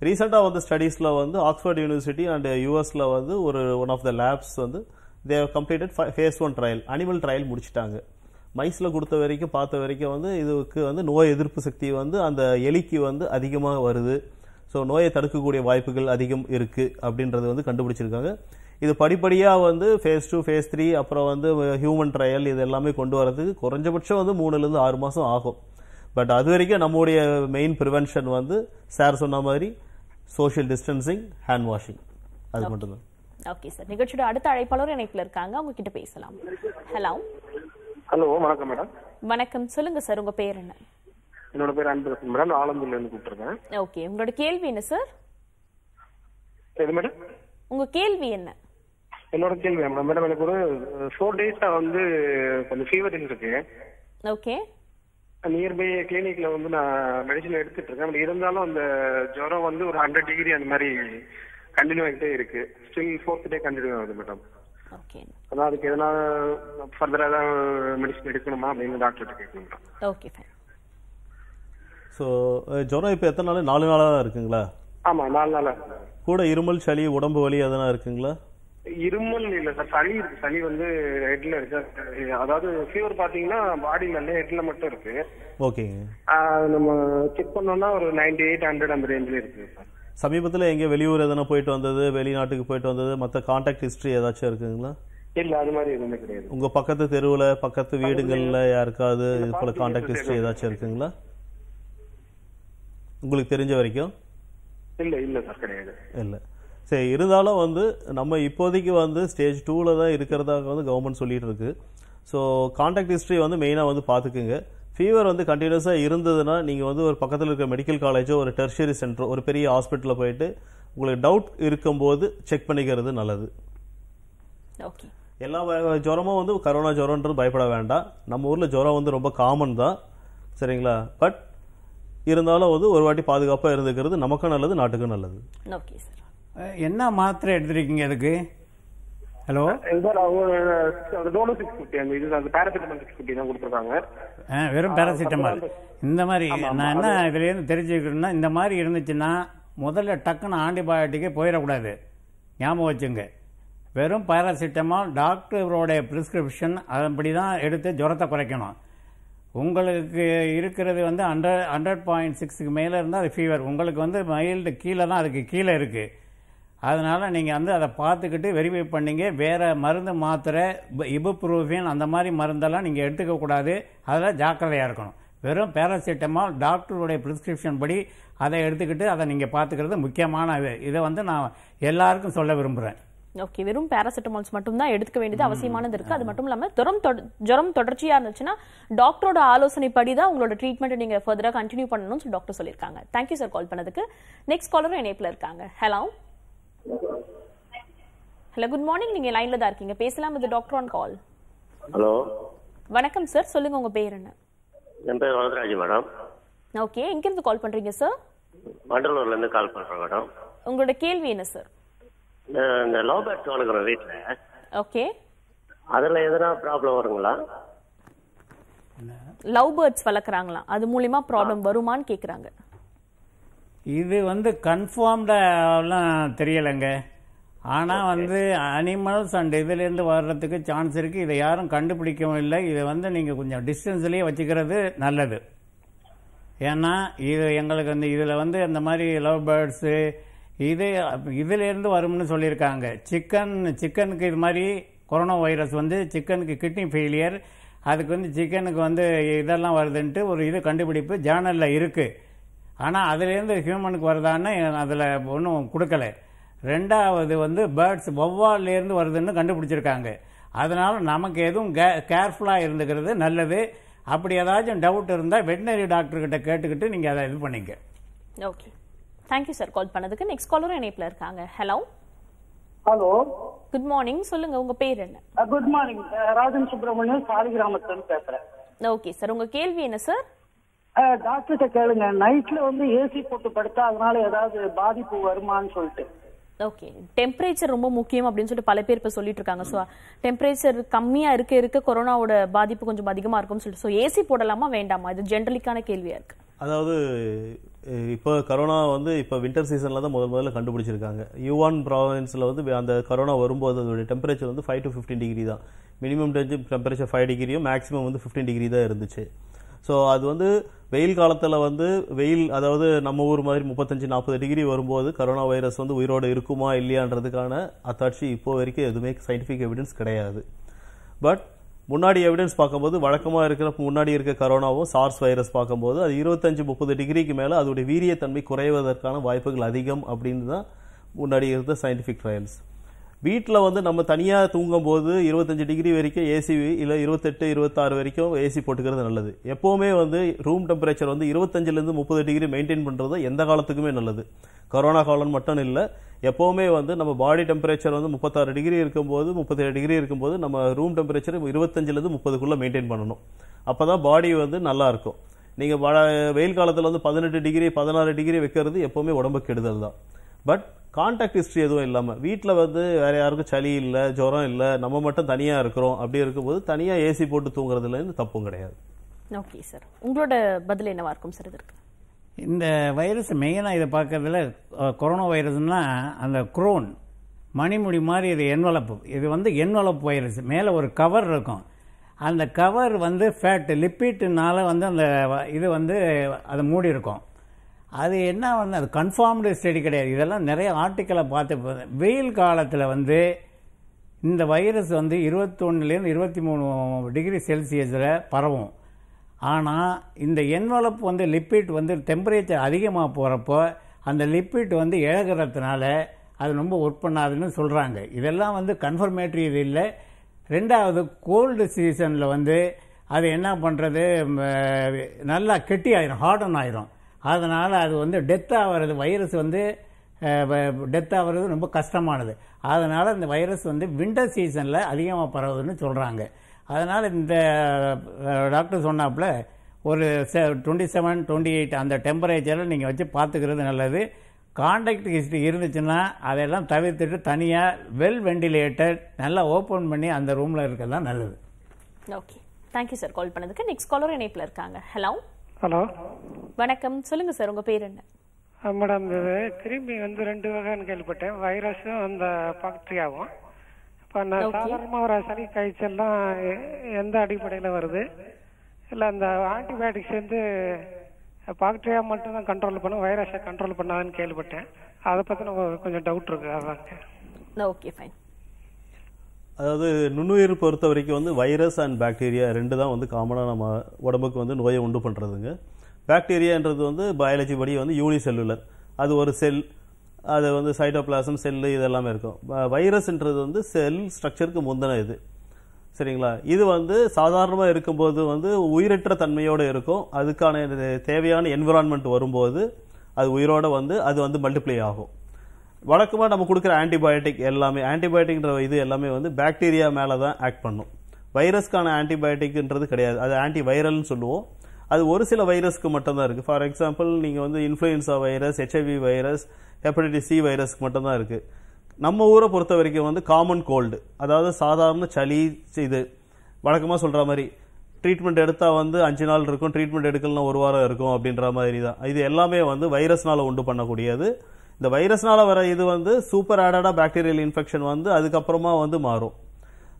ரீசெண்டாக வந்து ஸ்டடீஸில் வந்து ஆக்ஸ்ஃபோர்ட் யூனிவர்சிட்டி அண்ட் யூஎஸில் வந்து ஒரு ஒன் ஆஃப் த லேப்ஸ் வந்து they completed phase one trial animal trial முடிச்சிட்டாங்க மைஸில் கொடுத்த வரைக்கும் பார்த்த வரைக்கும் வந்து இதுக்கு வந்து நோய் எதிர்ப்பு சக்தி வந்து அந்த எலிக்கு வந்து அதிகமாக வருது ஸோ நோயை தடுக்கக்கூடிய வாய்ப்புகள் அதிகம் இருக்குது அப்படின்றது வந்து கண்டுபிடிச்சிருக்காங்க இது படிப்படியாக வந்து ஃபேஸ் டூ ஃபேஸ் த்ரீ அப்புறம் வந்து ஹியூமன் ட்ரையல் இது எல்லாமே கொண்டு வரதுக்கு குறைஞ்சபட்சம் வந்து மூணுலேருந்து ஆறு மாதம் ஆகும் பட் அது வரைக்கும் நம்முடைய மெயின் ப்ரிவென்ஷன் வந்து சார் சொன்ன மாதிரி சோஷியல் டிஸ்டன்சிங் ஹேண்ட் வாஷிங் அது மட்டும்தான் ஓகே சார் நிகழ்ச்சியோட அடுத்த அழைப்பாளர் இணைப்பில் இருக்காங்க அவங்க கிட்ட பேசலாம் ஹலோ ஹலோ வணக்கம் மேடம் வணக்கம் சொல்லுங்க சார் உங்க பேர் என்ன என்னோட பேர் அன்பரசன் மேடம் ஆலந்தூர்ல இருந்து கூப்பிட்டுருக்கேன் ஓகே உங்களோட கேள்வி என்ன சார் மேடம் உங்க கேள்வி என்ன என்னோட கேள்வி மேடம் மேடம் எனக்கு ஒரு ஃபோர் டேஸா வந்து கொஞ்சம் ஃபீவர் இருக்கு ஓகே நியர்பை கிளினிக்ல வந்து நான் மெடிசன் எடுத்துட்டு இருக்கேன் இருந்தாலும் அந்த ஜுரம் வந்து ஒரு ஹண்ட்ரட் டிகிரி அந்த மாதிரி கண்டினியூ ஆகிட்டே இருக்கு ஸ்டில் ஃபோர்த் டே கண்டினியூ ஆகுது மேடம் அதான் அதுக்கு எதனா ஃபர்தரா ஏதாவது மெடிசன் எடுக்கணுமா அப்படின்னு டாக்டர் கேட்கணும் ஓகே ஸோ ஜுரம் இப்போ எத்தனை நாள் நாலு நாளாக இருக்குங்களா ஆமாம் நாலு நாளாக கூட இருமல் சளி உடம்பு வலி அதெல்லாம் இருக்குங்களா இருமல் இல்ல சார் சளி இருக்கு சளி வந்து ஹெட்ல இருக்கு அதாவது ஃபீவர் பாத்தீங்கன்னா பாடி நல்ல ஹெட்ல மட்டும் இருக்கு ஓகே நம்ம செக் பண்ணோம்னா ஒரு நைன்டி எயிட் ஹண்ட்ரட் அந்த ரேஞ்சில் இருக்கு சார் சமீபத்தில் எங்கே வெளியூர் எதனா போயிட்டு வந்தது வெளிநாட்டுக்கு போயிட்டு வந்தது மற்ற காண்டாக்ட் ஹிஸ்ட்ரி ஏதாச்சும் இருக்குங்களா இல்ல அது மாதிரி எதுவுமே கிடையாது உங்க பக்கத்து தெருவுல பக்கத்து வீடுகள்ல யாருக்காவது இது போல கான்டாக்ட் ஹிஸ்டரி ஏதாச்சும் இருக்குங்களா உங்களுக்கு தெரிஞ்ச வரைக்கும் இல்ல இல்ல சார் கிடையாது இல்லை சரி இருந்தாலும் வந்து நம்ம இப்போதைக்கு வந்து ஸ்டேஜ் டூவில் தான் இருக்கிறதாக வந்து கவர்மெண்ட் சொல்லிகிட்டு இருக்குது ஸோ கான்டாக்ட் ஹிஸ்ட்ரி வந்து மெயினாக வந்து பார்த்துக்குங்க ஃபீவர் வந்து கண்டினியூஸாக இருந்ததுன்னா நீங்கள் வந்து ஒரு பக்கத்தில் இருக்கிற மெடிக்கல் காலேஜோ ஒரு டெர்ஷரி சென்டரோ ஒரு பெரிய ஹாஸ்பிட்டலில் போயிட்டு உங்களுக்கு டவுட் இருக்கும்போது செக் பண்ணிக்கிறது நல்லது எல்லா ஜுரமும் வந்து கரோனா ஜுரம்ன்றது பயப்பட வேண்டாம் நம்ம ஊரில் ஜுரம் வந்து ரொம்ப காமன் தான் சரிங்களா பட் இருந்தாலும் வந்து ஒரு வாட்டி பாதுகாப்பாக இருந்துக்கிறது நமக்கும் நல்லது நாட்டுக்கும் நல்லது ஓகே சார் என்ன மாத்திரை எடுத்திருக்கீங்க அதுக்கு ஹலோ வெறும் பேராசிட்டமால் இந்த மாதிரி நான் என்ன இதுலேருந்து தெரிஞ்சுக்கணும்னா இந்த மாதிரி இருந்துச்சுன்னா முதல்ல டக்குன்னு ஆன்டிபயோட்டிக்கே போயிடக்கூடாது ஞாபகம் வச்சுங்க வெறும் பேராசிட்டமால் டாக்டரோடைய ப்ரிஸ்கிரிப்ஷன் அதன்படி தான் எடுத்து ஜுரத்தை குறைக்கணும் உங்களுக்கு இருக்கிறது வந்து ஹண்ட்ரட் ஹண்ட்ரட் பாயிண்ட் சிக்ஸுக்கு மேலே இருந்தால் அது ஃபீவர் உங்களுக்கு வந்து மைல்டு கீழே தான் அதுக்கு கீழே இருக்குது அதனால் நீங்கள் வந்து அதை பார்த்துக்கிட்டு வெரிஃபை பண்ணிங்க வேறு மருந்து மாத்திரை இபுப்ரூஃபின் அந்த மாதிரி மருந்தெல்லாம் நீங்கள் எடுத்துக்கக்கூடாது அதில் ஜாக்கிரதையாக இருக்கணும் வெறும் பேராசிட்டமால் டாக்டருடைய ப்ரிஸ்கிரிப்ஷன் படி அதை எடுத்துக்கிட்டு அதை நீங்கள் பார்த்துக்கிறது முக்கியமான இது இதை வந்து நான் எல்லாருக்கும் சொல்ல விரும்புகிறேன் ஓகே வெறும் பேராசிட்டமால்ஸ் மட்டும் தான் எடுத்துக்க வேண்டியது அவசியமானது இருக்குது அது மட்டும் இல்லாமல் ஜுரம் ஜுரம் தொடர்ச்சியாக இருந்துச்சுன்னா டாக்டரோட ஆலோசனைப்படி தான் உங்களோட ட்ரீட்மெண்ட் நீங்கள் ஃபர்தராக கண்டினியூ பண்ணணும்னு டாக்டர் சொல்லியிருக்காங்க தேங்க்யூ சார் கால் பண்ணதுக்கு நெக்ஸ்ட் காலரும் இணைப்பில் இருக்காங்க ஹலோ ஹலோ குட் மார்னிங் நீங்க லைன்ல தான் இருக்கீங்க பேசலாம் with doctor on call hello வணக்கம் சார் சொல்லுங்க உங்க பேர் என்ன என் பேர் வரதராஜ் மேடம் ஓகே எங்க இருந்து கால் பண்றீங்க சார் வண்டலூர்ல இருந்து கால் பண்றேன் மேடம் உங்களோட கேள்வி என்ன சார் இந்த லவ் பேர்ட்ஸ் வளர்க்குறோம் வீட்ல ஓகே அதுல எதனா ப்ராப்ளம் வருங்களா லவ் பேர்ட்ஸ் வளர்க்குறாங்களா அது மூலியமா ப்ராப்ளம் வருமான்னு கேக்குறாங்க இது வந்து கன்ஃபார்ம்டாலாம் தெரியலைங்க ஆனால் வந்து அனிமல்ஸ் அண்ட் இதுலேருந்து வர்றதுக்கு சான்ஸ் இருக்குது இதை யாரும் கண்டுபிடிக்கவும் இல்லை இதை வந்து நீங்கள் கொஞ்சம் டிஸ்டன்ஸ்லேயே வச்சுக்கிறது நல்லது ஏன்னா இது எங்களுக்கு வந்து இதில் வந்து அந்த மாதிரி லவ் பேர்ட்ஸு இது இதுலேருந்து வரும்னு சொல்லியிருக்காங்க சிக்கன் சிக்கனுக்கு இது மாதிரி கொரோனா வைரஸ் வந்து சிக்கனுக்கு கிட்னி ஃபெயிலியர் அதுக்கு வந்து சிக்கனுக்கு வந்து இதெல்லாம் வருதுன்ட்டு ஒரு இது கண்டுபிடிப்பு ஜேர்னலில் இருக்குது ஆனால் அதுலேருந்து ஹியூமனுக்கு வருதான்னு அதில் ஒன்றும் கொடுக்கல ரெண்டாவது வந்து பேர்ட்ஸ் வௌவால்லேருந்து வருதுன்னு கண்டுபிடிச்சிருக்காங்க அதனால் நமக்கு எதுவும் கே கேர்ஃபுல்லாக இருந்துக்கிறது நல்லது அப்படி ஏதாச்சும் டவுட் இருந்தால் வெட்டினரி டாக்டர்கிட்ட கேட்டுக்கிட்டு நீங்கள் அதை இது பண்ணிங்க ஓகே தேங்க்யூ சார் கால் பண்ணதுக்கு நெக்ஸ்ட் காலரும் இணைப்பில் இருக்காங்க ஹலோ ஹலோ குட் மார்னிங் சொல்லுங்க உங்க பேர் என்ன குட் மார்னிங் ராஜன் சுப்ரமணியம் சாலிகிராமத்துல பேசுறேன் ஓகே சார் உங்க கேள்வி என்ன சார் டாக்டர்கிட்ட கேளுங்க நைட்ல வந்து ஏசி போட்டு படுத்தா அதனால ஏதாவது பாதிப்பு வருமான்னு சொல்லிட்டு ஓகே டெம்பரேச்சர் ரொம்ப முக்கியம் அப்படின்னு சொல்லிட்டு பல பேர் இப்போ சொல்லிட்டு இருக்காங்க ஸோ டெம்பரேச்சர் கம்மியாக இருக்க இருக்க கொரோனாவோட பாதிப்பு கொஞ்சம் அதிகமாக இருக்கும்னு சொல்லிட்டு ஸோ ஏசி போடலாமா வேண்டாமா இது ஜென்ரலிக்கான கேள்வியாக இருக்கு அதாவது இப்போ கரோனா வந்து இப்போ வின்டர் சீசனில் தான் முதல் முதல்ல கண்டுபிடிச்சிருக்காங்க யுவான் ப்ராவின்ஸில் வந்து அந்த கரோனா வரும்போது அதோடைய டெம்பரேச்சர் வந்து ஃபைவ் டு ஃபிஃப்டின் டிகிரி தான் மினிமம் டெம்பரேச்சர் ஃபைவ் டிகிரியும் மேக்ஸிமம் வந்து ஃபிஃப்டீன் டிகிரி தான் இருந்துச்சு ஸோ அது வந்து வெயில் காலத்தில் வந்து வெயில் அதாவது நம்ம ஊர் மாதிரி முப்பத்தஞ்சு நாற்பது டிகிரி வரும்போது கரோனா வைரஸ் வந்து உயிரோடு இருக்குமா இல்லையான்றதுக்கான அத்தாட்சி இப்போ வரைக்கும் எதுவுமே சயின்டிஃபிக் எவிடன்ஸ் கிடையாது பட் முன்னாடி எவிடன்ஸ் பார்க்கும்போது வழக்கமாக இருக்கிற முன்னாடி இருக்க கரோனாவும் சார்ஸ் வைரஸ் பார்க்கும்போது அது இருபத்தஞ்சி முப்பது டிகிரிக்கு மேலே அதோடைய வீரியத்தன்மை குறைவதற்கான வாய்ப்புகள் அதிகம் அப்படின்னு தான் முன்னாடி இருந்த சயின்டிஃபிக் ட்ரையல்ஸ் வீட்டில் வந்து நம்ம தனியாக தூங்கும்போது இருபத்தஞ்சி டிகிரி வரைக்கும் ஏசி இல்லை இருபத்தெட்டு இருபத்தாறு வரைக்கும் ஏசி போட்டுக்கிறது நல்லது எப்போவுமே வந்து ரூம் டெம்பரேச்சர் வந்து இருபத்தஞ்சிலேருந்து முப்பது டிகிரி மெயின்டைன் பண்ணுறது எந்த காலத்துக்குமே நல்லது கொரோனா காலம் மட்டும் இல்லை எப்போவுமே வந்து நம்ம பாடி டெம்பரேச்சர் வந்து முப்பத்தாறு டிகிரி இருக்கும்போது முப்பத்தேழு டிகிரி இருக்கும்போது நம்ம ரூம் டெம்பரேச்சர் இருபத்தஞ்சிலேருந்து முப்பதுக்குள்ளே மெயின்டைன் பண்ணணும் அப்போ தான் பாடி வந்து நல்லாயிருக்கும் நீங்கள் வெயில் காலத்தில் வந்து பதினெட்டு டிகிரி பதினாறு டிகிரி வைக்கிறது எப்போவுமே உடம்பு கெடுதல் தான் பட் கான்டாக்ட் ஹிஸ்ட்ரி எதுவும் இல்லாமல் வீட்டில் வந்து வேறு யாருக்கும் சளி இல்லை ஜுரம் இல்லை நம்ம மட்டும் தனியாக இருக்கிறோம் அப்படி இருக்கும்போது தனியாக ஏசி போட்டு தூங்குறதுலேருந்து தப்பும் கிடையாது ஓகே சார் உங்களோட பதில் என்னவா இருக்கும் சார் இதற்கு இந்த வைரஸ் மெயினாக இதை பார்க்குறதுல கொரோனா வைரஸ்னால் அந்த குரோன் மணிமுடி மாதிரி இது என்வலப்பு இது வந்து என்வலப்பு வைரஸ் மேலே ஒரு கவர் இருக்கும் அந்த கவர் வந்து ஃபேட்டு லிப்பிட்னால வந்து அந்த இது வந்து அதை மூடி இருக்கும் அது என்ன வந்து அது கன்ஃபார்ம்டு ஸ்டடி கிடையாது இதெல்லாம் நிறைய ஆர்டிக்கலை பார்த்து வெயில் காலத்தில் வந்து இந்த வைரஸ் வந்து இருபத்தொன்னுலேருந்து இருபத்தி மூணு டிகிரி செல்சியஸில் பரவும் ஆனால் இந்த என்வலப் வந்து லிப்பிட் வந்து டெம்பரேச்சர் அதிகமாக போகிறப்போ அந்த லிப்பிட் வந்து இழகிறதுனால அது ரொம்ப ஒர்க் பண்ணாதுன்னு சொல்கிறாங்க இதெல்லாம் வந்து கன்ஃபர்மேட்டரி இது இல்லை ரெண்டாவது கோல்டு சீசனில் வந்து அது என்ன பண்ணுறது நல்லா கெட்டி ஆயிரும் ஹார்டன் ஆயிரும் அதனால் அது வந்து டெத் ஆகிறது வைரஸ் வந்து டெத் ஆகிறது ரொம்ப கஷ்டமானது அதனால் இந்த வைரஸ் வந்து விண்டர் சீசனில் அதிகமாக பரவுதுன்னு சொல்கிறாங்க அதனால் இந்த டாக்டர் சொன்னாப்புல ஒரு செ டுவெண்ட்டி செவன் டுவெண்ட்டி எயிட் அந்த டெம்பரேச்சரில் நீங்கள் வச்சு பார்த்துக்கிறது நல்லது காண்டாக்ட் ஹிஸ்ட்ரி இருந்துச்சுன்னா அதையெல்லாம் தவிர்த்துட்டு தனியாக வெல் வெண்டிலேட்டட் நல்லா ஓப்பன் பண்ணி அந்த ரூமில் இருக்கிறது தான் நல்லது ஓகே தேங்க்யூ சார் கால் பண்ணதுக்கு நெக்ஸ்ட் காலர் இணைப்பில் இருக்காங்க ஹலோ ஹலோ வணக்கம் சொல்லுங்க சார் உங்க பேர் என்ன மேடம் இது கிருமி வந்து ரெண்டு வகைன்னு கேள்விப்பட்டேன் வைரஸும் அந்த பாக்டீரியாவும் இப்போ நான் சாதாரணமாக ஒரு சளி காய்ச்சல்லாம் எந்த அடிப்படையில் வருது இல்லை அந்த ஆன்டிபயோட்டிக்ஸ் வந்து பாக்டீரியா மட்டும் தான் கண்ட்ரோல் பண்ணும் வைரஸை கண்ட்ரோல் பண்ணாதான்னு கேள்விப்பட்டேன் அதை பற்றின கொஞ்சம் டவுட் இருக்குது அதாங்க ஓகே ஃபைன் அதாவது நுண்ணுயிர் பொறுத்த வரைக்கும் வந்து வைரஸ் அண்ட் பாக்டீரியா ரெண்டு தான் வந்து காமனாக நம்ம உடம்புக்கு வந்து நோயை உண்டு பண்ணுறதுங்க பாக்டீரியான்றது வந்து பயாலஜி படி வந்து யூனி செல்லுலர் அது ஒரு செல் அது வந்து சைட்டோபிளாசம் செல்லு இதெல்லாமே இருக்கும் வைரஸ்ன்றது வந்து செல் ஸ்ட்ரக்சருக்கு முந்தின இது சரிங்களா இது வந்து சாதாரணமாக இருக்கும்போது வந்து உயிரற்ற தன்மையோடு இருக்கும் அதுக்கான தேவையான என்விரான்மெண்ட் வரும்போது அது உயிரோடு வந்து அது வந்து மல்டிப்ளை ஆகும் வழக்கமாக நம்ம கொடுக்குற ஆன்டிபயோட்டிக் எல்லாமே ஆன்டிபயோட்டிக்ன்ற இது எல்லாமே வந்து பாக்டீரியா மேலே தான் ஆக்ட் பண்ணும் வைரஸ்க்கான ஆன்டிபயோட்டிக்ன்றது கிடையாது அது ஆன்டி வைரல்னு சொல்லுவோம் அது ஒரு சில வைரஸ்க்கு மட்டும்தான் இருக்குது ஃபார் எக்ஸாம்பிள் நீங்கள் வந்து influenza virus HIV virus hepatitis C வைரஸ்க்கு மட்டும்தான் இருக்குது நம்ம ஊரை பொறுத்த வரைக்கும் வந்து காமன் கோல்டு அதாவது சாதாரண சளி இது வழக்கமாக சொல்கிற மாதிரி ட்ரீட்மெண்ட் எடுத்தால் வந்து அஞ்சு நாள் இருக்கும் ட்ரீட்மெண்ட் எடுக்கலனா ஒரு வாரம் இருக்கும் அப்படின்ற மாதிரி தான் இது எல்லாமே வந்து வைரஸ்னால் உண்டு பண்ணக்கூடியது இந்த வைரஸ்னால் வர இது வந்து சூப்பர் ஆடடாக பாக்டீரியல் இன்ஃபெக்ஷன் வந்து அதுக்கப்புறமா வந்து மாறும்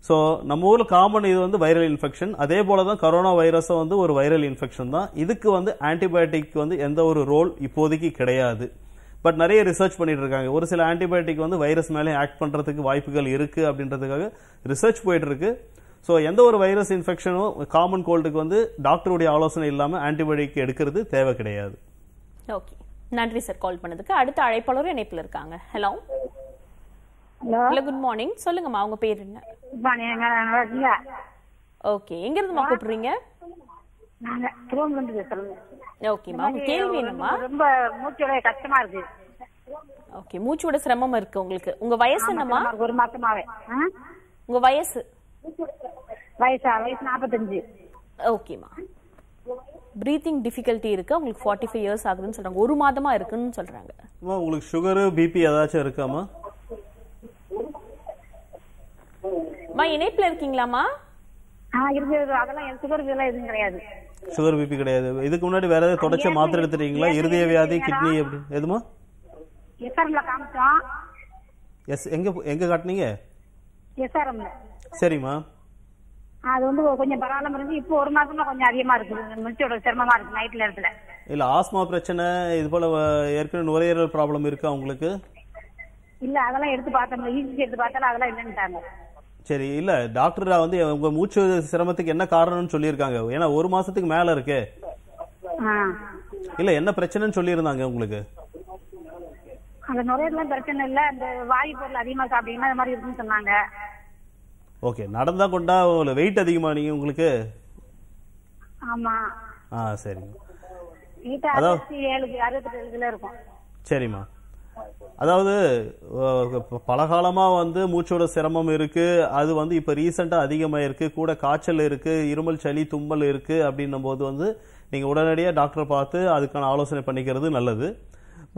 ஸோ நம்ம ஊரில் காமன் இது வந்து வைரல் இன்ஃபெக்ஷன் அதே போல் தான் கரோனா வைரஸும் வந்து ஒரு வைரல் இன்ஃபெக்ஷன் தான் இதுக்கு வந்து ஆன்டிபயோட்டிக் வந்து எந்த ஒரு ரோல் இப்போதைக்கு கிடையாது பட் நிறைய ரிசர்ச் பண்ணிட்டு இருக்காங்க ஒரு சில ஆன்டிபயோட்டிக் வந்து வைரஸ் மேலே ஆக்ட் பண்ணுறதுக்கு வாய்ப்புகள் இருக்குது அப்படின்றதுக்காக ரிசர்ச் போயிட்டு இருக்கு ஸோ எந்த ஒரு வைரஸ் இன்ஃபெக்ஷனும் காமன் கோல்டுக்கு வந்து டாக்டருடைய ஆலோசனை இல்லாமல் ஆன்டிபயோட்டிக் எடுக்கிறது தேவை கிடையாது ஓகே நன்றி சார் கால் பண்ணதுக்கு அடுத்த அழைப்பாளரும் இணைப்பில் இருக்காங்க ஹலோ ஹலோ குட் மார்னிங் சொல்லுங்கம்மா உங்க பேர் என்ன ஓகே எங்க இருந்துமா கூப்பிடுறீங்க ஓகேம்மா உங்க கேள்வி என்னம்மா ரொம்ப மூச்சோட கஷ்டமா இருக்கு ஓகே மூச்சோட சிரமம் இருக்கு உங்களுக்கு உங்க வயசு என்னம்மா ஒரு மாசமாவே உங்க வயசு வயசா வயசு நாற்பத்தஞ்சு ஓகேம்மா ப்ரீத்திங் டிஃபிகல்ட்டி இருக்குது உங்களுக்கு ஃபார்ட்டி ஃபைவ் இயர்ஸ் ஆகுதுன்னு சொல்கிறாங்க ஒரு மாதமாக இருக்குன்னு சொல்கிறாங்க உங்களுக்கு சுகரு பிபி ஏதாச்சும் இருக்காமா மா இணைப்பில் இருக்கீங்களாமா சுகர் பிபி கிடையாது இதுக்கு முன்னாடி வேற ஏதாவது தொடர்ச்சி மாத்திரை எடுத்துட்டீங்களா இருதய வியாதி கிட்னி எப்படி எதுமா எஸ் எங்க எங்க காட்டுனீங்க சரிம்மா அது வந்து கொஞ்சம் பரவாயில்லாம இருந்து இப்போ ஒரு மாசமா கொஞ்சம் அதிகமா இருக்குது முடிச்சோட சிரமமா இருக்கு நைட் நேரத்துல இல்ல ஆஸ்மா பிரச்சனை இது போல ஏற்கனவே நுரையீரல் ப்ராப்ளம் இருக்கா உங்களுக்கு இல்ல அதெல்லாம் எடுத்து பார்த்தோம் ஈசி e எடுத்து பார்த்தாலும் அதெல்லாம் இல்லைன்னுட்டாங்க சரி இல்ல டாக்டர் வந்து உங்க மூச்சு சிரமத்துக்கு என்ன காரணம்னு சொல்லியிருக்காங்க ஏன்னா ஒரு மாசத்துக்கு மேல இருக்கு இல்ல என்ன பிரச்சனைன்னு சொல்லியிருந்தாங்க உங்களுக்கு அந்த நுரையீரலாம் பிரச்சனை இல்ல அந்த வாயு பொருள் அதிகமா சாப்பிட்டீங்கன்னா அது மாதிரி இருக்குன்னு சொன்னாங்க ஓகே நடந்தா கொண்டா உங்களுக்கு வெயிட் அதிகமா நீங்க உங்களுக்கு ஆமா ஆ சரிங்க சரிம்மா அதாவது காலமா வந்து மூச்சோட சிரமம் இருக்கு அது வந்து இப்ப ரீசெண்டாக அதிகமாயிருக்கு கூட காய்ச்சல் இருக்கு இருமல் சளி தும்மல் இருக்கு அப்படின்னும் போது வந்து நீங்க உடனடியாக டாக்டர் பார்த்து அதுக்கான ஆலோசனை பண்ணிக்கிறது நல்லது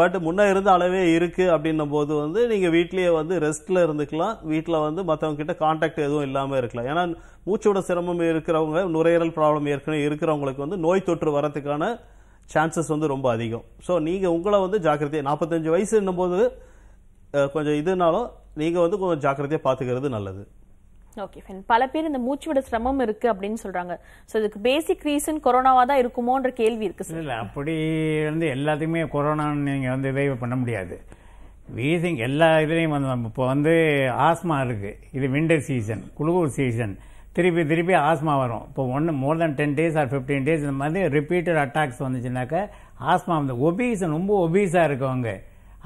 பட் முன்னே இருந்த அளவே இருக்குது அப்படின்னும் போது வந்து நீங்கள் வீட்லேயே வந்து ரெஸ்ட்டில் இருந்துக்கலாம் வீட்டில் வந்து கிட்ட காண்டாக்ட் எதுவும் இல்லாமல் இருக்கலாம் ஏன்னா மூச்சோட சிரமம் இருக்கிறவங்க நுரையீரல் ப்ராப்ளம் ஏற்கனவே இருக்கிறவங்களுக்கு வந்து நோய் தொற்று வரத்துக்கான சான்சஸ் வந்து ரொம்ப அதிகம் ஸோ நீங்கள் உங்களை வந்து ஜாக்கிரதையாக நாற்பத்தஞ்சு வயசுன்னும் போது கொஞ்சம் இதுனாலும் நீங்கள் வந்து கொஞ்சம் ஜாக்கிரதையாக பார்த்துக்கிறது நல்லது ஓகே ஃபைன் பல பேர் இந்த மூச்சு விட சிரமம் இருக்கு அப்படின்னு சொல்றாங்க ஸோ இதுக்கு பேசிக் ரீசன் கொரோனாவா தான் இருக்குமோன்ற கேள்வி இருக்கு சார் இல்லை அப்படி வந்து எல்லாத்தையுமே கொரோனான்னு நீங்கள் வந்து இதை பண்ண முடியாது வீசிங் எல்லா இதுலேயும் வந்து நம்ம இப்போ வந்து ஆஸ்மா இருக்குது இது விண்டர் சீசன் குளுகூர் சீசன் திருப்பி திருப்பி ஆஸ்மா வரும் இப்போ ஒன்று more than ten days or fifteen days இந்த மாதிரி ரிப்பீட்டட் அட்டாக்ஸ் வந்துச்சுனாக்கா ஆஸ்மா வந்து ஒபீசன் ரொம்ப ஒபீஸாக இருக்கவங்க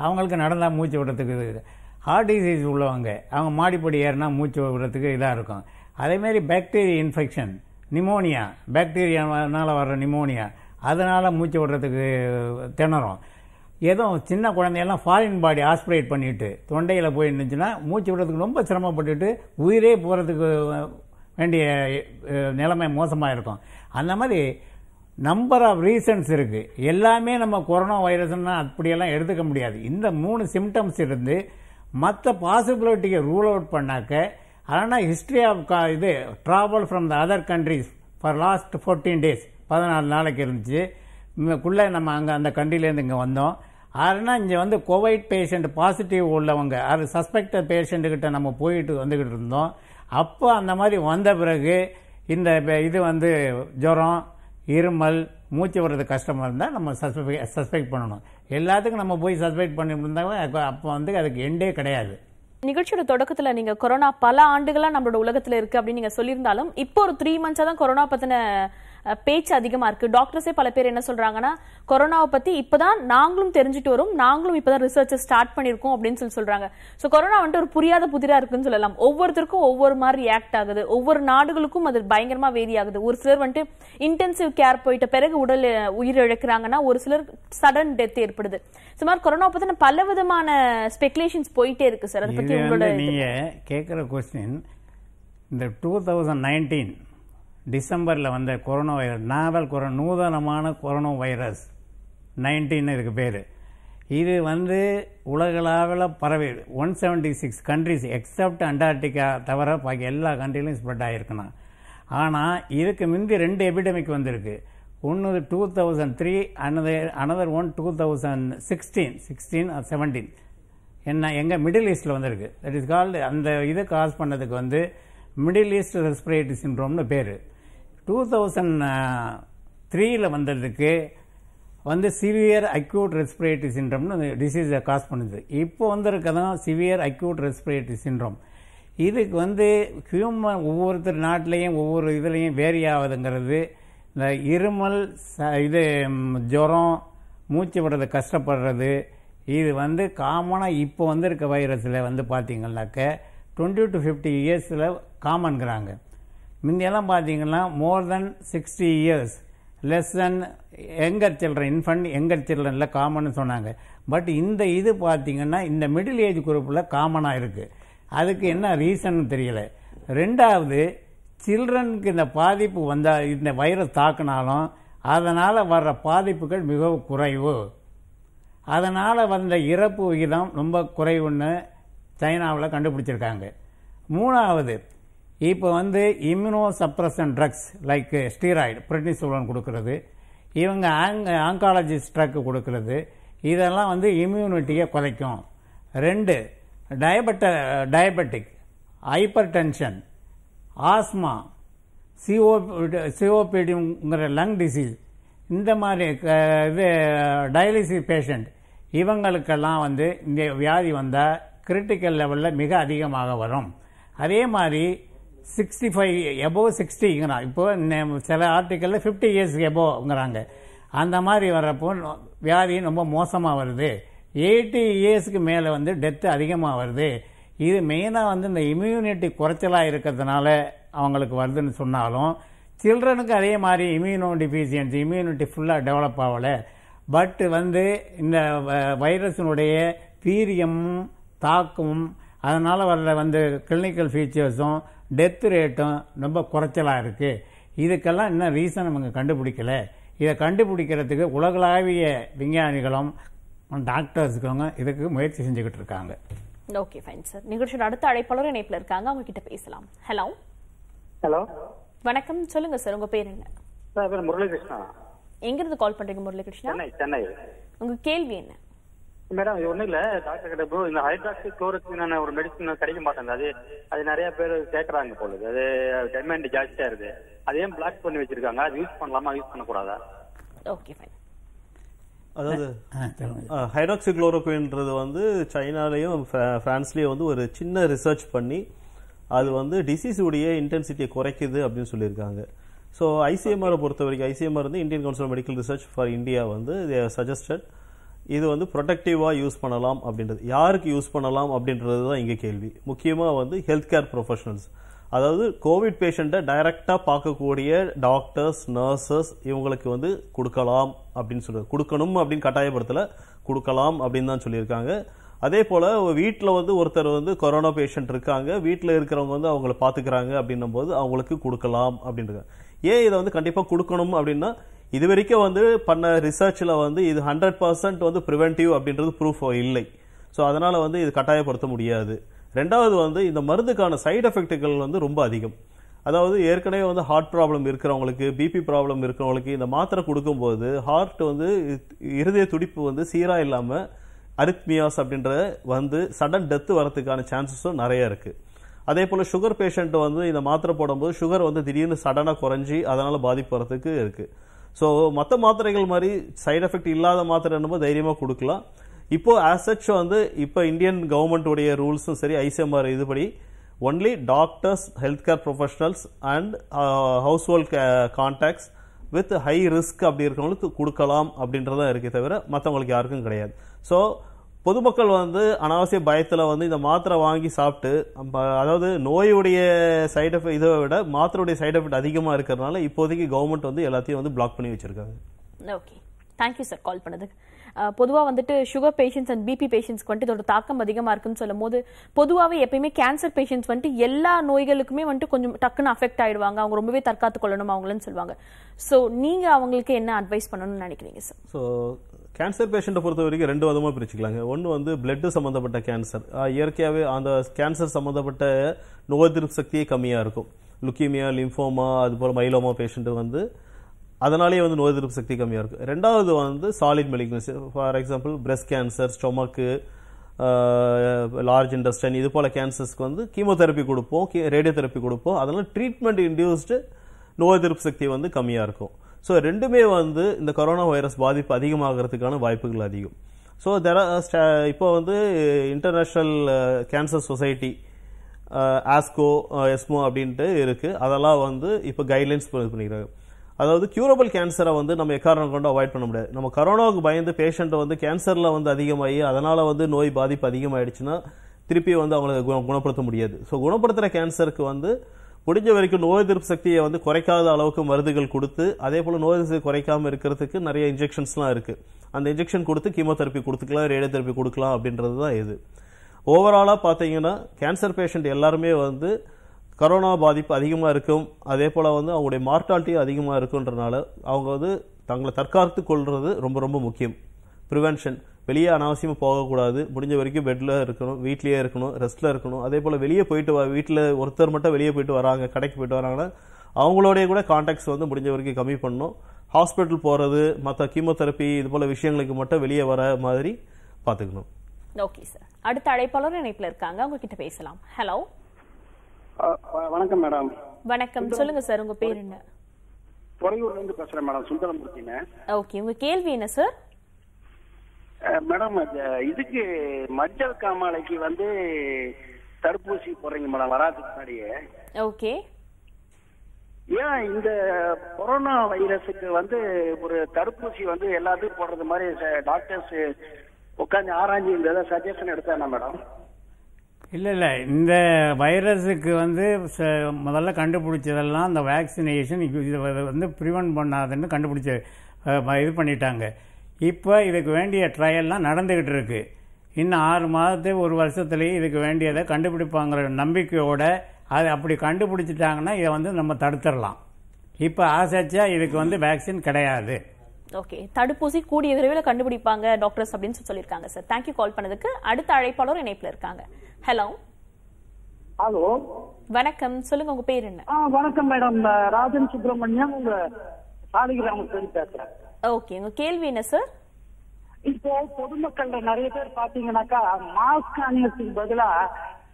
அவங்களுக்கு நடந்தால் மூச்சு விடுறதுக்கு ஹார்ட் டிசீஸ் உள்ளவங்க அவங்க மாடிப்படி ஏறினா மூச்சு விடுறதுக்கு இதாக இருக்கும் அதேமாரி பேக்டீரியா இன்ஃபெக்ஷன் நிமோனியா பேக்டீரியானால் வர்ற நிமோனியா அதனால் மூச்சு விடுறதுக்கு திணறும் ஏதோ சின்ன குழந்தையெல்லாம் ஃபாரின் பாடி ஆஸ்பிரேட் பண்ணிவிட்டு தொண்டையில் போய் நின்றுச்சுன்னா மூச்சு விடுறதுக்கு ரொம்ப சிரமப்பட்டுட்டு உயிரே போகிறதுக்கு வேண்டிய நிலைமை மோசமாக இருக்கும் அந்த மாதிரி நம்பர் ஆஃப் ரீசன்ஸ் இருக்குது எல்லாமே நம்ம கொரோனா வைரஸ்னால் அப்படியெல்லாம் எடுத்துக்க முடியாது இந்த மூணு சிம்டம்ஸ் இருந்து மற்ற பாசிபிலிட்டியை ரூல் அவுட் பண்ணாக்க ஆனால் ஹிஸ்ட்ரி ஆஃப் கா இது travel from the other countries for last fourteen days பதினாலு நாளைக்கு இருந்துச்சு இங்கக்குள்ளே நம்ம அங்கே அந்த கண்ட்ரிலேருந்து இங்கே வந்தோம் ஆனால் இங்கே வந்து கோவிட் பேஷண்ட் பாசிட்டிவ் உள்ளவங்க அது சஸ்பெக்டட் பேஷண்ட்டுக்கிட்ட நம்ம போயிட்டு வந்துக்கிட்டு இருந்தோம் அப்போ அந்த மாதிரி வந்த பிறகு இந்த இது வந்து ஜுரம் இருமல் மூச்சு வர்றது கஷ்டமாக இருந்தால் நம்ம சஸ்பெக்ட் சஸ்பெக்ட் பண்ணணும் எல்லாத்துக்கும் நம்ம போய் சஸ்பெக்ட் பண்ணிட்டு இருந்தாலும் அப்போ வந்து அதுக்கு எண்டே கிடையாது நிகழ்ச்சியோட தொடக்கத்தில் நீங்கள் கொரோனா பல ஆண்டுகளாக நம்மளோட உலகத்தில் இருக்குது அப்படின்னு நீங்கள் சொல்லியிருந்தாலும் இப்போ ஒரு த்ரீ மந்த்ஸாக தான் கொரோனா பற்றின பேச்சு அதிகமா இருக்கு டாக்டர்ஸே பல பேர் என்ன சொல்றாங்கன்னா கொரோனாவை பத்தி இப்பதான் நாங்களும் தெரிஞ்சுட்டு வரும் நாங்களும் இப்பதான் ரிசர்ச்சை ஸ்டார்ட் பண்ணிருக்கோம் அப்படின்னு சொல்லி சொல்றாங்க ஸோ கொரோனா வந்துட்டு ஒரு புரியாத புதிரா இருக்குன்னு சொல்லலாம் ஒவ்வொருத்தருக்கும் ஒவ்வொரு மாதிரி ரியாக்ட் ஆகுது ஒவ்வொரு நாடுகளுக்கும் அது பயங்கரமா வேரி ஆகுது ஒரு சிலர் வந்துட்டு இன்டென்சிவ் கேர் போயிட்ட பிறகு உடல் உயிர் இழக்கிறாங்கன்னா ஒரு சிலர் சடன் டெத் ஏற்படுது சுமார் கொரோனா பத்தின பல விதமான ஸ்பெகுலேஷன்ஸ் போயிட்டே இருக்கு சார் அதை பத்தி உங்களோட நீங்க கேட்குற கொஸ்டின் இந்த டூ தௌசண்ட் நைன்டீன் டிசம்பரில் வந்த கொரோனா வைரஸ் நாவல் கொரோ நூதனமான கொரோனா வைரஸ் நைன்டீன் இருக்குது பேர் இது வந்து உலகளாவில் பரவி one seventy six countries except Antarctica தவிர பாக்கி எல்லா கண்ட்ரிலையும் ஸ்ப்ரெட் ஆகிருக்குண்ணா ஆனால் இதுக்கு முந்தி ரெண்டு எபிடமிக் வந்திருக்கு ஒன்று two thousand three another another one two thousand sixteen sixteen seventeen என்ன எங்கள் மிடில் ஈஸ்ட்டில் வந்திருக்கு தட் இஸ் கால்டு அந்த இதை காஸ் பண்ணதுக்கு வந்து மிடில் ஈஸ்ட் ரெஸ்பிரேட்டரி சின்ரோம்னு பேர் டூ தௌசண்ட் த்ரீயில் வந்ததுக்கு வந்து சிவியர் அக்யூட் ரெஸ்பிரேட்டரி சின்ரோம்னு டிசீஸை காஸ் பண்ணுது இப்போ வந்திருக்கதான் சிவியர் அக்யூட் ரெஸ்பிரேட்டரி சின்ரோம் இதுக்கு வந்து ஹியூமன் ஒவ்வொருத்தர் நாட்டிலையும் ஒவ்வொரு இதுலேயும் வேரி ஆகுதுங்கிறது இந்த இருமல் ச இது ஜுரம் மூச்சு விடுறது கஷ்டப்படுறது இது வந்து காமனாக இப்போ வந்திருக்க வைரஸில் வந்து பார்த்திங்கனாக்க டுவெண்ட்டி டு ஃபிஃப்டி இயர்ஸில் காமன்கிறாங்க முந்தியெல்லாம் பார்த்தீங்கன்னா more than sixty years less than younger children infant younger சில்ட்ரனில் காமன்னு சொன்னாங்க பட் இந்த இது பார்த்திங்கன்னா இந்த மிடில் ஏஜ் குரூப்பில் காமனாக இருக்குது அதுக்கு என்ன ரீசன் தெரியல ரெண்டாவது சில்ட்ரனுக்கு இந்த பாதிப்பு வந்தால் இந்த வைரஸ் தாக்குனாலும் அதனால் வர்ற பாதிப்புகள் மிகவும் குறைவு அதனால் வந்த இறப்பு விகிதம் ரொம்ப குறைவுன்னு சைனாவில் கண்டுபிடிச்சிருக்காங்க மூணாவது இப்போ வந்து immuno suppression drugs like steroid prednisolone கொடுக்கறது இவங்க ஆங் ஆங்காலஜிஸ்ட் ட்ரக் கொடுக்கறது இதெல்லாம் வந்து இம்யூனிட்டியை குறைக்கும் ரெண்டு டயபட்ட diabetic hypertension asthma CO சிஓபிடிங்கிற லங் டிசீஸ் இந்த மாதிரி இது டயாலிசிஸ் பேஷண்ட் இவங்களுக்கெல்லாம் வந்து இந்த வியாதி வந்தால் கிரிட்டிக்கல் லெவலில் மிக அதிகமாக வரும் அதே மாதிரி சிக்ஸ்டி ஃபைவ் எபோவ் சிக்ஸ்டிங்கிறான் இப்போது சில ஆர்டிக்கலில் ஃபிஃப்டி இயர்ஸ்க்கு எபோங்கிறாங்க அந்த மாதிரி வர்றப்போ வியாதி ரொம்ப மோசமாக வருது எயிட்டி இயர்ஸ்க்கு மேலே வந்து டெத்து அதிகமாக வருது இது மெயினாக வந்து இந்த இம்யூனிட்டி குறைச்சலாக இருக்கிறதுனால அவங்களுக்கு வருதுன்னு சொன்னாலும் சில்ட்ரனுக்கு அதே மாதிரி இம்யூனோ டிஃபிஷியன்சி இம்யூனிட்டி ஃபுல்லாக டெவலப் ஆகலை பட் வந்து இந்த வைரஸினுடைய வீரியமும் தாக்கமும் அதனால் வர்ற வந்து கிளினிக்கல் ஃபீச்சர்ஸும் டெத் ரேட்டும் ரொம்ப குறைச்சலாக இருக்குது இதுக்கெல்லாம் இன்னும் ரீசன் அவங்க கண்டுபிடிக்கல இதை கண்டுபிடிக்கிறதுக்கு உலகளாவிய விஞ்ஞானிகளும் டாக்டர்ஸுக்கவங்க இதுக்கு முயற்சி செஞ்சுக்கிட்டு இருக்காங்க ஓகே ஃபைன் சார் நிகழ்ச்சியில் அடுத்த அழைப்பாளர் இணைப்பில் இருக்காங்க அவங்க கிட்ட பேசலாம் ஹலோ ஹலோ வணக்கம் சொல்லுங்க சார் உங்க பேர் என்ன சார் முரளிகிருஷ்ணா எங்கிருந்து கால் பண்றீங்க முரளிகிருஷ்ணா சென்னை உங்க கேள்வி என்ன மேடம் இது ஒண்ணும் இல்ல டாக்டர் கிட்ட ப்ரோ இந்த ஹைட்ராக்சி குளோரோக்வினான ஒரு மெடிசன் கிடைக்க மாட்டேங்குது அது அது நிறைய பேர் கேட்கறாங்க போல அது டிமாண்ட் ஜாஸ்தியா இருக்கு அதையும் பிளாக் பண்ணி வச்சிருக்காங்க அது யூஸ் பண்ணலாமா யூஸ் பண்ணக்கூடாதா ஓகே ஃபைன் அதாவது ஹைட்ராக்சி குளோரோக்வின்றது வந்து சைனாலேயும் ஃப்ரான்ஸ்லேயும் வந்து ஒரு சின்ன ரிசர்ச் பண்ணி அது வந்து டிசீஸ் உடைய இன்டென்சிட்டியை குறைக்குது அப்படின்னு சொல்லியிருக்காங்க ஸோ ஐசிஎம்ஆரை பொறுத்த வரைக்கும் ஐசிஎம்ஆர் வந்து Indian council medical research for India வந்து சஜஸ்டட் இது வந்து ப்ரொடக்டிவாக யூஸ் பண்ணலாம் அப்படின்றது யாருக்கு யூஸ் பண்ணலாம் அப்படின்றது தான் இங்கே கேள்வி முக்கியமாக வந்து ஹெல்த் கேர் ப்ரொஃபஷனல்ஸ் அதாவது கோவிட் பேஷண்ட்டை டைரக்டாக பார்க்கக்கூடிய டாக்டர்ஸ் நர்சஸ் இவங்களுக்கு வந்து கொடுக்கலாம் அப்படின்னு சொல்லுது கொடுக்கணும் அப்படின்னு கட்டாயப்படுத்தல கொடுக்கலாம் அப்படின்னு தான் சொல்லியிருக்காங்க அதே போல் வீட்டில் வந்து ஒருத்தர் வந்து கொரோனா பேஷண்ட் இருக்காங்க வீட்டில் இருக்கிறவங்க வந்து அவங்கள பார்த்துக்கிறாங்க அப்படின்னும் போது அவங்களுக்கு கொடுக்கலாம் அப்படின்றாங்க ஏன் இதை வந்து கண்டிப்பாக கொடுக்கணும் அப்படின்னா இது வரைக்கும் வந்து பண்ண ரிசர்ச்சில் வந்து இது ஹண்ட்ரட் பர்சன்ட் வந்து ப்ரிவென்டிவ் அப்படின்றது ப்ரூஃப் இல்லை ஸோ அதனால் வந்து இது கட்டாயப்படுத்த முடியாது ரெண்டாவது வந்து இந்த மருந்துக்கான சைடு எஃபெக்ட்டுகள் வந்து ரொம்ப அதிகம் அதாவது ஏற்கனவே வந்து ஹார்ட் ப்ராப்ளம் இருக்கிறவங்களுக்கு பிபி ப்ராப்ளம் இருக்கிறவங்களுக்கு இந்த மாத்திரை கொடுக்கும்போது ஹார்ட் வந்து இருதய துடிப்பு வந்து சீராக இல்லாமல் அரித்மியாஸ் அப்படின்ற வந்து சடன் டெத்து வரத்துக்கான சான்சஸும் நிறையா இருக்குது அதே போல் சுகர் பேஷண்ட்டு வந்து இந்த மாத்திரை போடும்போது சுகர் வந்து திடீர்னு சடனாக குறைஞ்சி அதனால் பாதிப்பு வரத்துக்கு இருக்குது ஸோ மற்ற மாத்திரைகள் மாதிரி சைடு எஃபெக்ட் இல்லாத மாத்திரை என்னமோ தைரியமாக கொடுக்கலாம் இப்போது ஆஸ் சச் வந்து இப்போ இந்தியன் கவர்மெண்ட்டுடைய ரூல்ஸும் சரி ஐசிஎம்ஆர் இதுபடி only doctors health care professionals and household contacts with high risk அப்படி இருக்கிறவங்களுக்கு கொடுக்கலாம் அப்படின்றதான் இருக்கே தவிர மற்றவங்களுக்கு யாருக்கும் கிடையாது ஸோ பொதுமக்கள் வந்து அனாவசிய பயத்தில் வந்து இந்த மாத்திரை வாங்கி சாப்பிட்டு அதாவது நோயுடைய சைட் எஃபெக்ட் இதை விட மாத்திரையுடைய சைட் எஃபெக்ட் அதிகமாக இருக்கிறதுனால இப்போதைக்கு கவர்மெண்ட் வந்து எல்லாத்தையும் வந்து பிளாக் பண்ணி வச்சுருக்காங்க ஓகே தேங்க்யூ சார் கால் பண்ணதுக்கு பொதுவாக வந்துட்டு sugar patients and BP patients வந்துட்டு இதோட தாக்கம் அதிகமாக இருக்குன்னு சொல்லும் போது பொதுவாகவே எப்பயுமே கேன்சர் பேஷண்ட்ஸ் வந்துட்டு எல்லா நோய்களுக்குமே வந்துட்டு கொஞ்சம் டக்குன்னு அஃபெக்ட் ஆயிடுவாங்க அவங்க ரொம்பவே தற்காத்து கொள்ளணும் அவங்களன்னு சொல்லுவாங்க ஸோ நீங்கள் அவங்களுக்கு என்ன அட்வைஸ் பண்ணணும்னு நினைக்கிறீங்க சார் ஸோ கேன்சர் பேஷண்ட்டை பொறுத்த வரைக்கும் ரெண்டு விதமாக பிரிச்சுக்கலாங்க ஒன்று வந்து பிளட்டு சம்மந்தப்பட்ட கேன்சர் இயற்கையாகவே அந்த கேன்சர் சம்மந்தப்பட்ட நோய் எதிர்ப்பு சக்தியே கம்மியாக இருக்கும் லுக்கீமியா லிம்ஃபோமா அதுபோல் மைலோமா பேஷண்ட்டு வந்து அதனாலேயே வந்து நோய் எதிர்ப்பு சக்தி கம்மியாக இருக்குது ரெண்டாவது வந்து solid malignancy for example breast cancer stomach large intestine இது போல் கேன்சர்ஸ்க்கு வந்து கீமோதெரப்பி கொடுப்போம் ரேடியோ தெரப்பி கொடுப்போம் அதனால் ட்ரீட்மெண்ட் இன்டியூஸ்டு நோய் எதிர்ப்பு சக்தி வந்து கம்மியாக இருக்கும் ஸோ ரெண்டுமே வந்து இந்த கொரோனா வைரஸ் பாதிப்பு அதிகமாகிறதுக்கான வாய்ப்புகள் அதிகம் ஸோ தெர் uh, இப்போ வந்து international cancer society ASCO ESMO அப்படின்ட்டு இருக்குது அதெல்லாம் வந்து இப்போ கைட்லைன்ஸ் பண்ணிக்கிறாங்க அதாவது கியூரபிள் கேன்சரை வந்து நம்ம எக்காரணம் கொண்டு அவாய்ட் பண்ண முடியாது நம்ம கரோனாவுக்கு பயந்து பேஷண்ட்டை வந்து கேன்சரில் வந்து அதிகமாகி அதனால் வந்து நோய் பாதிப்பு அதிகமாகிடுச்சுன்னா திருப்பி வந்து அவங்களை குணப்படுத்த முடியாது ஸோ குணப்படுத்துகிற கேன்சருக்கு வந்து முடிஞ்ச வரைக்கும் நோய் எதிர்ப்பு சக்தியை வந்து குறைக்காத அளவுக்கு மருந்துகள் கொடுத்து அதே போல் நோய் எதிர்ப்பு குறைக்காமல் இருக்கிறதுக்கு நிறைய இன்ஜெக்ஷன்ஸ்லாம் இருக்குது அந்த இன்ஜெக்ஷன் கொடுத்து கீமோதெரப்பி கொடுத்துக்கலாம் ரேடியோ தெரப்பி கொடுக்கலாம் அப்படின்றது தான் இது ஓவராலாக பார்த்தீங்கன்னா கேன்சர் பேஷண்ட் எல்லாருமே வந்து கரோனா பாதிப்பு அதிகமாக இருக்கும் அதே போல் வந்து அவங்களுடைய மார்ட்டாலிட்டியும் அதிகமாக இருக்குன்றனால அவங்க வந்து தங்களை தற்காத்து கொள்வது ரொம்ப ரொம்ப முக்கியம் ப்ரிவென்ஷன் வெளியே அனாவசியமாக போகக்கூடாது முடிஞ்ச வரைக்கும் பெட்டில் இருக்கணும் வீட்லேயே இருக்கணும் ரெஸ்ட்டில் இருக்கணும் அதே போல் வெளியே போயிட்டு வ வீட்டில் ஒருத்தர் மட்டும் வெளியே போயிட்டு வராங்க கடைக்கு போயிட்டு வராங்கன்னா அவங்களோடைய கூட காண்டாக்ட்ஸ் வந்து முடிஞ்ச வரைக்கும் கம்மி பண்ணணும் ஹாஸ்பிட்டல் போகிறது மற்ற கீமோதெரப்பி இது போல் விஷயங்களுக்கு மட்டும் வெளியே வர மாதிரி பார்த்துக்கணும் ஓகே சார் அடுத்த அழைப்பாளர் இணைப்பில் இருக்காங்க உங்ககிட்ட பேசலாம் ஹலோ வணக்கம் மேடம் வணக்கம் சொல்லுங்க சார் உங்க பேர் என்ன பொறையூர்ல இருந்து பேசுறேன் மேடம் சுந்தரமூர்த்தின்னு ஓகே உங்க கேள்வி என்ன சார் மேடம் இதுக்கு மஞ்சள் காமாலைக்கு வந்து தடுப்பூசி போடுறீங்க மேடம் வராதுக்கு முன்னாடியே ஓகே ஏன் இந்த கொரோனா வைரஸுக்கு வந்து ஒரு தடுப்பூசி வந்து எல்லாத்துக்கும் போடுறது மாதிரி டாக்டர்ஸ் உட்காந்து ஆராய்ஞ்சி இந்த சஜஷன் எடுத்தாங்க மேடம் இல்லை இல்லை இந்த வைரஸுக்கு வந்து முதல்ல கண்டுபிடிச்சதெல்லாம் அந்த வேக்சினேஷன் இது வந்து ப்ரிவெண்ட் பண்ணாதுன்னு கண்டுபிடிச்ச இது பண்ணிட்டாங்க இப்போ இதுக்கு வேண்டிய ட்ரையல்லாம் நடந்துக்கிட்டு இருக்குது இன்னும் ஆறு மாதத்து ஒரு வருஷத்துலேயும் இதுக்கு வேண்டியதை கண்டுபிடிப்பாங்கிற நம்பிக்கையோட அது அப்படி கண்டுபிடிச்சிட்டாங்கன்னா இதை வந்து நம்ம தடுத்துடலாம் இப்போ ஆசைச்சா இதுக்கு வந்து வேக்சின் கிடையாது ஓகே தடுப்பூசி கூடிய விரைவில் கண்டுபிடிப்பாங்க டாக்டர்ஸ் அப்படின்னு சொல்லியிருக்காங்க சார் தேங்க்யூ கால் பண்ணதுக்கு அடுத்த அழைப்பாளர் இணைப்பில் இருக்காங்க ஹலோ ஹலோ வணக்கம் சொல்லுங்க உங்க பேர் என்ன வணக்கம் மேடம் ராஜன் சுப்பிரமணியம் உங்க சாலிகிராம பேசுறேன் ஓகே உங்க கேள்வி என்ன சார் இப்போ பொதுமக்கள் நிறைய பேர் பாத்தீங்கன்னாக்கா மாஸ்க் அணியத்துக்கு பதிலா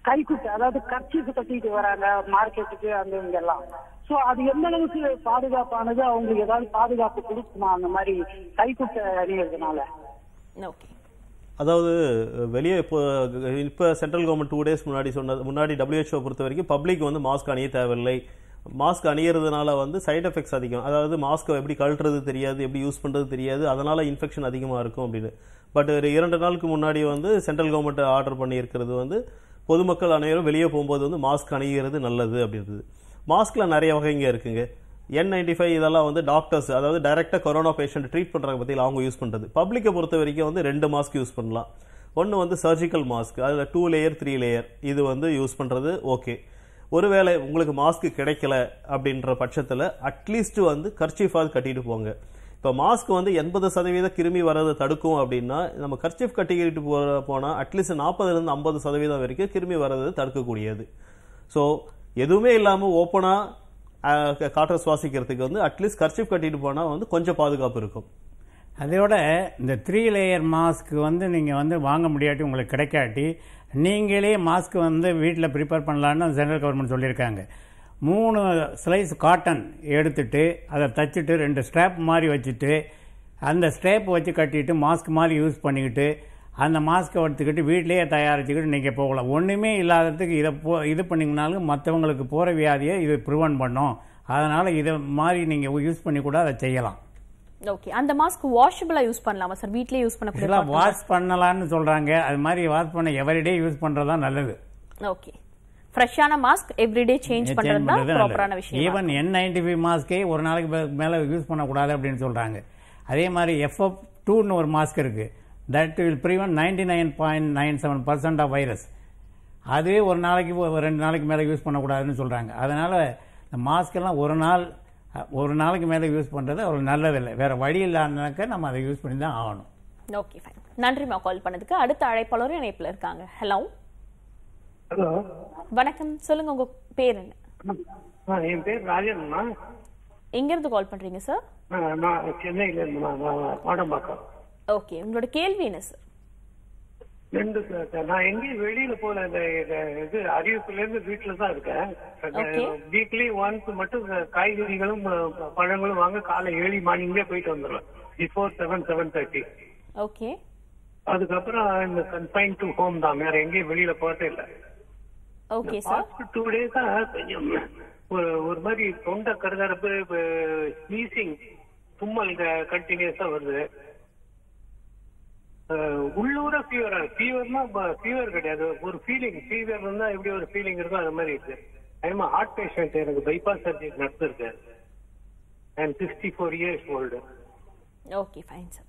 கைக்குட்டை அதாவது கட்சிக்கு கட்டிட்டு வராங்க மார்க்கெட்டுக்கு அந்த இங்கெல்லாம் சோ அது எந்த அளவுக்கு பாதுகாப்பானது அவங்களுக்கு ஏதாவது பாதுகாப்பு கொடுக்குமா அந்த மாதிரி கைக்குட்ட அணியறதுனால அதாவது வெளியே இப்போ இப்போ சென்ட்ரல் கவர்மெண்ட் டூ டேஸ் முன்னாடி சொன்னது முன்னாடி டபிள்யூஹெச்ஓ பொறுத்த வரைக்கும் பப்ளிக் வந்து மாஸ்க் அணிய தேவையில்லை மாஸ்க் அணியறதுனால வந்து சைட் எஃபெக்ட்ஸ் அதிகம் அதாவது மாஸ்க்கை எப்படி கழட்டுறது தெரியாது எப்படி யூஸ் பண்ணுறது தெரியாது அதனால் இன்ஃபெக்ஷன் அதிகமாக இருக்கும் அப்படின்னு பட் இரண்டு நாளுக்கு முன்னாடி வந்து சென்ட்ரல் கவர்மெண்ட் ஆர்டர் பண்ணியிருக்கிறது வந்து பொதுமக்கள் அனைவரும் வெளியே போகும்போது வந்து மாஸ்க் அணிகிறது நல்லது அப்படின்றது மாஸ்கில் நிறைய வகைங்க இருக்குங்க என் நைன்டி ஃபைவ் இதெல்லாம் வந்து டாக்டர்ஸ் அதாவது டைரெக்டாக கொரோனா பேஷண்ட் ட்ரீட் பண்ணுறாங்க பற்றி அவங்க யூஸ் பண்ணுறது பப்ளிக்கை பொறுத்த வரைக்கும் வந்து ரெண்டு மாஸ்க் யூஸ் பண்ணலாம் ஒன்று வந்து சர்ஜிக்கல் மாஸ்க் அதில் டூ லேயர் த்ரீ லேயர் இது வந்து யூஸ் பண்ணுறது ஓகே ஒருவேளை உங்களுக்கு மாஸ்க்கு கிடைக்கல அப்படின்ற பட்சத்தில் அட்லீஸ்ட் வந்து கர்ச்சீஃபாவது கட்டிட்டு போங்க இப்போ மாஸ்க் வந்து எண்பது சதவீத கிருமி வர்றதை தடுக்கும் அப்படின்னா நம்ம கர்ச்சிஃப் கட்டிக்கிட்டு போகிற போனால் அட்லீஸ்ட் நாற்பதுலேருந்து ஐம்பது சதவீதம் வரைக்கும் கிருமி வர்றது தடுக்கக்கூடியது ஸோ எதுவுமே இல்லாமல் ஓப்பனாக காற்றை சுவாசிக்கிறதுக்கு வந்து அட்லீஸ்ட் கர்ச்சிப் கட்டிட்டு போனால் வந்து கொஞ்சம் பாதுகாப்பு இருக்கும் அதோட இந்த த்ரீ லேயர் மாஸ்க் வந்து நீங்கள் வந்து வாங்க முடியாட்டி உங்களுக்கு கிடைக்காட்டி நீங்களே மாஸ்க் வந்து வீட்டில் ப்ரிப்பேர் பண்ணலான்னு சென்ட்ரல் கவர்மெண்ட் சொல்லியிருக்காங்க மூணு ஸ்லைஸ் காட்டன் எடுத்துட்டு அதை தச்சுட்டு ரெண்டு ஸ்ட்ராப் மாதிரி வச்சுட்டு அந்த ஸ்ட்ராப் வச்சு கட்டிட்டு மாஸ்க் மாதிரி யூஸ் பண்ணிக்கிட்டு அந்த மாஸ்க்கை எடுத்துக்கிட்டு வீட்டிலேயே தயாரிச்சுக்கிட்டு நீங்கள் போகலாம் ஒன்றுமே இல்லாததுக்கு இதை போ இது பண்ணிங்கனாலும் மற்றவங்களுக்கு போகிற வியாதியை இது ப்ரிவென்ட் பண்ணும் அதனால் இதை மாதிரி நீங்கள் யூஸ் பண்ணி கூட அதை செய்யலாம் ஓகே அந்த மாஸ்க் வாஷபிளாக யூஸ் பண்ணலாமா சார் வீட்லேயே யூஸ் பண்ண வாஷ் பண்ணலாம்னு சொல்கிறாங்க அது மாதிரி வாஷ் பண்ண எவரிடே யூஸ் பண்ணுறது தான் நல்லது ஓகே ஃப்ரெஷ்ஷான மாஸ்க் எவ்ரிடே சேஞ்ச் பண்ணுறது தான் ப்ராப்பரான விஷயம் ஈவன் என் நைன்டி ஃபைவ் மாஸ்க்கே ஒரு நாளைக்கு மேலே யூஸ் பண்ணக்கூடாது அப்படின்னு சொல்கிறாங்க அதே மாதிரி எஃப்எஃப் டூன்னு ஒரு மாஸ்க் இருக்குது that will prevent ninety nine point nine seven percent of virus அதுவே ஒரு நாளைக்கு ரெண்டு நாளைக்கு மேலே யூஸ் பண்ணக்கூடாதுன்னு சொல்கிறாங்க அதனால் இந்த மாஸ்க்கெல்லாம் ஒரு நாள் ஒரு நாளைக்கு மேலே யூஸ் பண்ணுறது ஒரு நல்லதில்லை வேறு வழி இல்லாதனாக்க நம்ம அதை யூஸ் பண்ணி தான் ஆகணும் ஓகே ஃபைன் நன்றிமா கால் பண்ணதுக்கு அடுத்த அழைப்பாளரும் இணைப்பில் இருக்காங்க ஹலோ ஹலோ வணக்கம் சொல்லுங்க உங்க பேர் என்ன என் பேர் ராஜேந்திரனா எங்க இருந்து கால் பண்றீங்க சார் சென்னையில இருந்து பாடம் பார்க்கறேன் ஓகே உங்களோட கேள்வி என்ன சார் ரெண்டு சார் நான் எங்கேயும் வெளியில போல இந்த இது அறிவிப்புல இருந்து வீட்டுல தான் இருக்கேன் வீக்லி ஒன்ஸ் மட்டும் காய்கறிகளும் பழங்களும் வாங்க காலை ஏழு மார்னிங்லேயே போயிட்டு வந்துடுவேன் before seven seven thirty okay அதுக்கப்புறம் இந்த கன்ஃபைன் டு ஹோம் தான் வேற எங்கேயும் வெளியில போறதே இல்ல ஓகே சார் டூ டேஸா கொஞ்சம் ஒரு ஒரு மாதிரி தொண்டை கருதறப்பு ஸ்னீசிங் தும்மல் கண்டினியூஸா வருது உள்ளூர ஃபீவர் ஃபீவர்னா ஃபீவர் கிடையாது ஒரு ஃபீலிங் ஃபீவர் இருந்தா எப்படி ஒரு ஃபீலிங் இருக்கோ அது மாதிரி இருக்கு ஐம் ஹார்ட் பேஷண்ட் எனக்கு பைபாஸ் சர்ஜரி நடத்திருக்கு I'm sixty four years old okay fine sir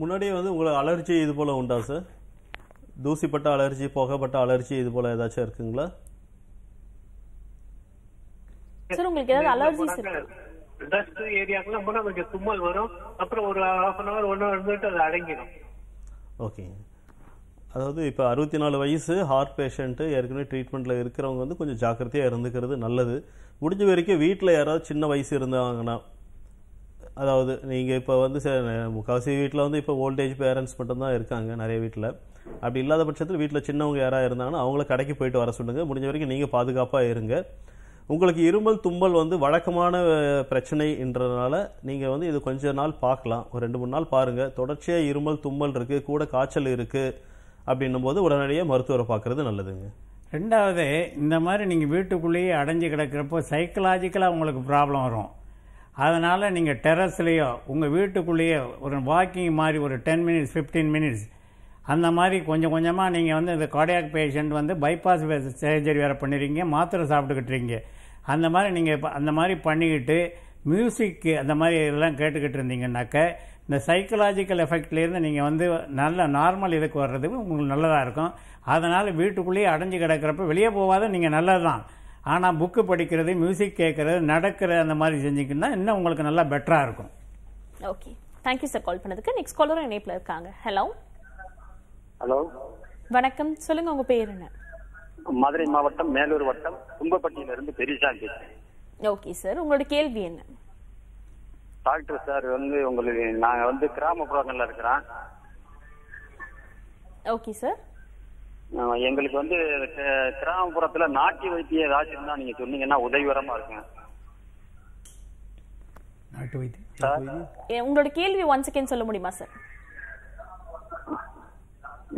முன்னாடியே வந்து உங்களுக்கு அலர்ஜி இது போல உண்டா சார் தூசிப்பட்ட அலர்ஜி புகைப்பட்ட அலர்ஜி இது போல ஏதாச்சும் இருக்குங்களா சார் உங்களுக்கு ஏதாவது அலர்ஜிஸ் இருக்கு டஸ்ட் ஏரியாக்குள்ள போனா கொஞ்சம் தும்மல் வரும் அப்புறம் ஒரு half an hour one hour இருந்துட்டு அது அடங்கிடும் ஓகே அதாவது இப்போ அறுபத்தி நாலு வயசு ஹார்ட் பேஷண்ட்டு ஏற்கனவே ட்ரீட்மெண்ட்டில் இருக்கிறவங்க வந்து கொஞ்சம் ஜாக்கிரதையாக இருந்துக்கிறது நல்லது முடிஞ்ச வரைக்கும் வீட்டில் யாராவது சின்ன வயசு இருந்தாங்கன்னா அதாவது நீங்கள் இப்போ வந்து முக்கால்வாசி வீட்டில் வந்து இப்போ ஓல்டேஜ் பேரண்ட்ஸ் மட்டும்தான் இருக்காங்க நிறைய வீட்டில் அப்படி இல்லாத பட்சத்தில் வீட்டில் சின்னவங்க யாராக இருந்தாங்கன்னா அவங்கள கடைக்கு போயிட்டு வர சொல்லுங்கள் முடிஞ்ச வரைக்கும் நீங்கள் பாதுகாப்பாக இருங்க உங்களுக்கு இருமல் தும்பல் வந்து வழக்கமான பிரச்சனைன்றதுனால நீங்கள் வந்து இது கொஞ்ச நாள் பார்க்கலாம் ஒரு ரெண்டு மூணு நாள் பாருங்கள் தொடர்ச்சியாக இருமல் தும்பல் இருக்குது கூட காய்ச்சல் இருக்குது அப்படின்னும் போது உடனடியாக மருத்துவரை பார்க்குறது நல்லதுங்க ரெண்டாவது இந்த மாதிரி நீங்கள் வீட்டுக்குள்ளேயே அடைஞ்சு கிடக்கிறப்போ சைக்கலாஜிக்கலாக உங்களுக்கு ப்ராப்ளம் வரும் அதனால் நீங்கள் டெரஸ்லேயோ உங்கள் வீட்டுக்குள்ளேயே ஒரு வாக்கிங் மாதிரி ஒரு டென் மினிட்ஸ் ஃபிஃப்டீன் மினிட்ஸ் அந்த மாதிரி கொஞ்சம் கொஞ்சமாக நீங்கள் வந்து இந்த கார்டியாக் பேஷண்ட் வந்து பைபாஸ் சர்ஜரி வேறு பண்ணுறீங்க மாத்திரை சாப்பிட்டுக்கிட்டுறீங்க அந்த மாதிரி நீங்கள் இப்போ அந்த மாதிரி பண்ணிக்கிட்டு மியூசிக்கு அந்த மாதிரி இதெல்லாம் கேட்டுக்கிட்டு இருந்தீங்கன்னாக்க இந்த சைக்கலாஜிக்கல் எஃபெக்ட்லேருந்து நீங்கள் வந்து நல்ல நார்மல் இதுக்கு வர்றதுக்கு உங்களுக்கு நல்லதாக இருக்கும் அதனால் வீட்டுக்குள்ளேயே அடைஞ்சு கிடக்கிறப்ப வெளியே போகாத நீங்கள் நல்லது தான் ஆனால் புக்கு படிக்கிறது மியூசிக் கேட்குறது நடக்கிறது அந்த மாதிரி செஞ்சிங்கன்னா இன்னும் உங்களுக்கு நல்லா பெட்டராக இருக்கும் ஓகே தேங்க்யூ சார் கால் பண்ணதுக்கு நெக்ஸ்ட் காலரும் இணைப்பில் இருக்காங்க ஹலோ ஹலோ வணக்கம் சொல்லுங்க உங்க பேர் என்ன மதுரை மாவட்டம் மேலூர் வட்டம் கும்பப்பட்டியில இருந்து பெரிசா பேசுறேன் ஓகே சார் உங்களோட கேள்வி என்ன டாக்டர் சார் வந்து உங்களுக்கு நாங்க வந்து கிராமப்புறங்கள்ல இருக்கிறோம் ஓகே சார் எங்களுக்கு வந்து கிராமப்புறத்துல நாட்டு வைத்திய ஏதாச்சும் தான் நீங்க சொன்னீங்கன்னா உதவிகரமா இருக்குங்க நாட்டு வைத்தியம் உங்களோட கேள்வி ஒன் செகண்ட் சொல்ல முடியுமா சார்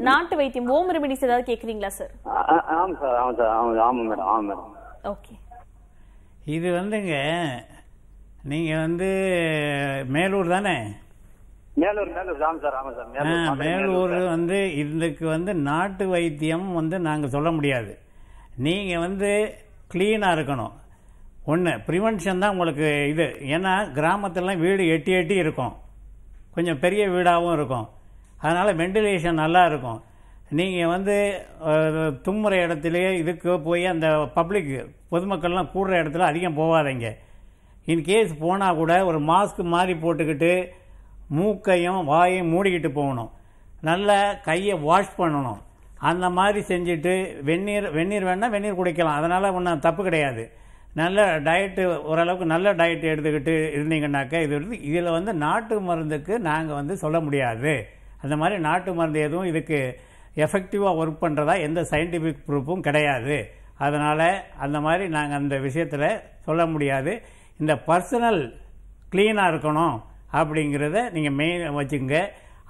நாட்டு வைத்தியம் ஹோம் ரெமெடிஸ் ஏதாவது கேக்குறீங்களா சார் ஆமாம் சார் ஆமாம் சார் ஆமாம் ஆமா மேடம் ஆமாம் மேடம் ஓகே இது வந்துங்க நீங்க வந்து மேலூர் தானே மேலூர் மேலூர் ஆமா சார் ஆமாம் சார் மேலூர் வந்து இதுக்கு வந்து நாட்டு வைத்தியம் வந்து நாங்கள் சொல்ல முடியாது நீங்கள் வந்து கிளீனாக இருக்கணும் ஒன்று ப்ரிவென்ஷன் தான் உங்களுக்கு இது ஏன்னா கிராமத்துலலாம் வீடு எட்டி எட்டி இருக்கும் கொஞ்சம் பெரிய வீடாகவும் இருக்கும் அதனால் வெண்டிலேஷன் நல்லா இருக்கும் நீங்கள் வந்து தும்முற இடத்துலையே இதுக்கு போய் அந்த பப்ளிக் பொதுமக்கள்லாம் கூடுற இடத்துல அதிகம் போகாதீங்க இன்கேஸ் போனால் கூட ஒரு மாஸ்க் மாதிரி போட்டுக்கிட்டு மூக்கையும் வாயையும் மூடிக்கிட்டு போகணும் நல்லா கையை வாஷ் பண்ணணும் அந்த மாதிரி செஞ்சுட்டு வெந்நீர் வெந்நீர் வேணால் வெந்நீர் குடிக்கலாம் அதனால் ஒன்றும் தப்பு கிடையாது நல்ல டயட்டு ஓரளவுக்கு நல்ல டயட் எடுத்துக்கிட்டு இருந்தீங்கன்னாக்கா இது வந்து இதில் வந்து நாட்டு மருந்துக்கு நாங்கள் வந்து சொல்ல முடியாது அந்த மாதிரி நாட்டு மருந்து எதுவும் இதுக்கு எஃபெக்டிவாக ஒர்க் பண்ணுறதா எந்த சயின்டிஃபிக் ப்ரூஃபும் கிடையாது அதனால் அந்த மாதிரி நாங்கள் அந்த விஷயத்தில் சொல்ல முடியாது இந்த பர்சனல் க்ளீனாக இருக்கணும் அப்படிங்கிறத நீங்கள் மெயின் வச்சுங்க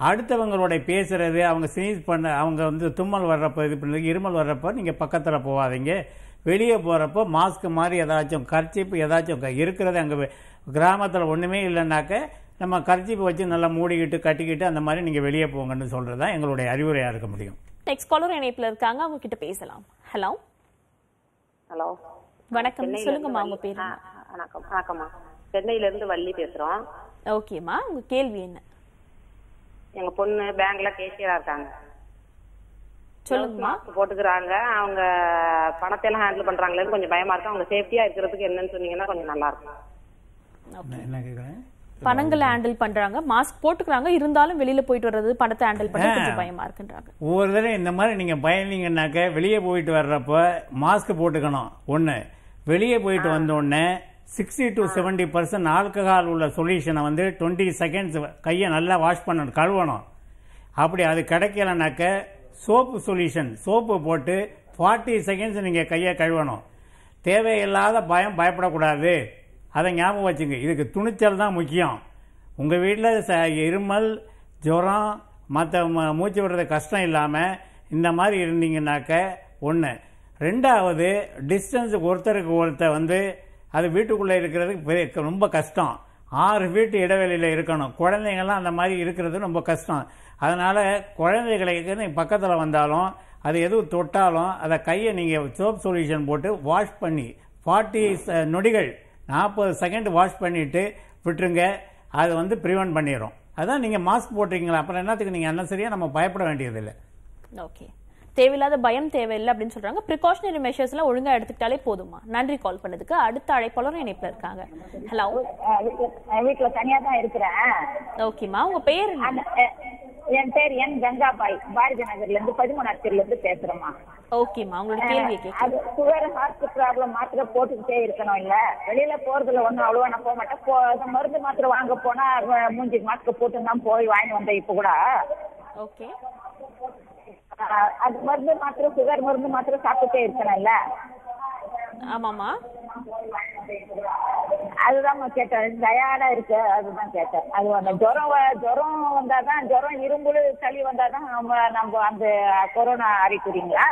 அடுத்தவங்களோட பேசுகிறது அவங்க ஸ்னீஸ் பண்ண அவங்க வந்து தும்மல் வர்றப்போ இது பண்ணுறது இருமல் வர்றப்போ நீங்கள் பக்கத்தில் போகாதீங்க வெளியே போகிறப்போ மாஸ்க் மாதிரி ஏதாச்சும் கர்ச்சிப்பு ஏதாச்சும் இருக்கிறது அங்கே கிராமத்தில் ஒன்றுமே இல்லைன்னாக்க நம்ம கர்ச்சிப்பு வச்சு நல்லா மூடிக்கிட்டு கட்டிக்கிட்டு அந்த மாதிரி நீங்க வெளியே போங்கன்னு சொல்றது தான் எங்களுடைய அறிவுரையா இருக்க முடியும் நெக்ஸ்ட் காலர் இணைப்பில் இருக்காங்க அவங்க கிட்ட பேசலாம் ஹலோ ஹலோ வணக்கம் சொல்லுங்கம்மா உங்க பேர் வணக்கம் வணக்கம்மா சென்னையில இருந்து வள்ளி பேசுறோம் ஓகேம்மா உங்க கேள்வி என்ன எங்க பொண்ணு பேங்க்ல கேஷியரா இருக்காங்க சொல்லுங்கம்மா போட்டுக்கிறாங்க அவங்க பணத்தை எல்லாம் ஹேண்டில் பண்றாங்களேன்னு கொஞ்சம் பயமா இருக்கு அவங்க சேஃப்டியா இருக்கிறதுக்கு என்னன்னு சொன்னீங்கன்னா கொஞ்சம் நல்லா இருக்கும் என்ன கேக்குறேன் பணங்களை ஹேண்டில் பண்றாங்க மாஸ்க் போட்டுக்கிறாங்க இருந்தாலும் வெளியில போயிட்டு வர்றது பணத்தை ஹேண்டில் பண்ண கொஞ்சம் பயமா இருக்குன்றாங்க ஒவ்வொரு தடவை இந்த மாதிரி நீங்க பயணிங்கன்னாக்க வெளியே போயிட்டு வர்றப்ப மாஸ்க் போட்டுக்கணும் ஒண்ணு வெளியே போயிட்டு வந்தோடனே sixty to seventy percent alcohol உள்ள சொல்யூஷனை வந்து டுவெண்ட்டி செகண்ட்ஸ் கையை நல்லா வாஷ் பண்ணணும் கழுவணும் அப்படி அது கிடைக்கலனாக்க சோப்பு சொல்யூஷன் சோப்பு போட்டு ஃபார்ட்டி செகண்ட்ஸ் நீங்கள் கையை கழுவணும் தேவையில்லாத பயம் பயப்படக்கூடாது அதை ஞாபகம் வச்சுங்க இதுக்கு துணிச்சல் தான் முக்கியம் உங்கள் வீட்டில் ச இருமல் ஜுரம் மற்ற மூச்சு விடுறது கஷ்டம் இல்லாமல் இந்த மாதிரி இருந்தீங்கன்னாக்க ஒன்று ரெண்டாவது டிஸ்டன்ஸ் ஒருத்தருக்கு ஒருத்தர் வந்து அது வீட்டுக்குள்ளே இருக்கிறதுக்கு ரொம்ப கஷ்டம் ஆறு வீட்டு இடைவெளியில் இருக்கணும் குழந்தைங்கள்லாம் அந்த மாதிரி இருக்கிறது ரொம்ப கஷ்டம் அதனால் குழந்தைகளுக்கு பக்கத்தில் வந்தாலும் அது எதுவும் தொட்டாலும் அதை கையை நீங்கள் சோப் சொல்யூஷன் போட்டு வாஷ் பண்ணி ஃபார்ட்டி நொடிகள் நாற்பது செகண்ட் வாஷ் பண்ணிவிட்டு விட்டுருங்க அதை வந்து ப்ரிவெண்ட் பண்ணிடும் அதான் நீங்கள் மாஸ்க் போட்டிருக்கீங்களா அப்புறம் என்னத்துக்கு நீங்கள் சரியாக நம்ம பயப்பட வேண்டியதில்லை ஓகே தேவையில்லாத பயம் தேவையில்லை அப்படின்னு சொல்றாங்க ப்ரிகாஷனரி மெஷர்ஸ் எல்லாம் ஒழுங்கா எடுத்துக்கிட்டாலே போதுமா நன்றி கால் பண்ணதுக்கு அடுத்த அழைப்பாளரும் இணைப்பில் இருக்காங்க ஹலோ வீட்டில் தனியாக தான் இருக்கிறேன் ஓகேம்மா உங்க பேர் என் பேர் என் கங்காபாய் பாரதி நகர்ல இருந்து பதிமூணாம் தெருல இருந்து பேசுறோமா ஓகேமா உங்களுக்கு கேள்வி அது சுகர் ஹார்ட் ப்ராப்ளம் மாத்திரை போட்டுக்கிட்டே இருக்கணும் இல்ல வெளியில போறதுல ஒண்ணும் அவ்வளவா நான் போக மாட்டேன் மருந்து மாத்திரை வாங்க போனா மூஞ்சி மாஸ்க் போட்டு தான் போய் வாங்கி வந்தேன் இப்ப கூட ஓகே அது மருந்து மாத்திரை சுகர் மருந்து மாத்திரை சாப்பிட்டுட்டே இல்ல ஆமாமா அதுதான்மா கேட்டேன் தயாரா இருக்கு அதுதான் கேட்டேன் அது அந்த ஜுரம் ஜுரம் வந்தாதான் ஜுரம் இரும்புல சளி வந்தாதான் நம்ம நம்ம அந்த கொரோனா அறிக்குறீங்களா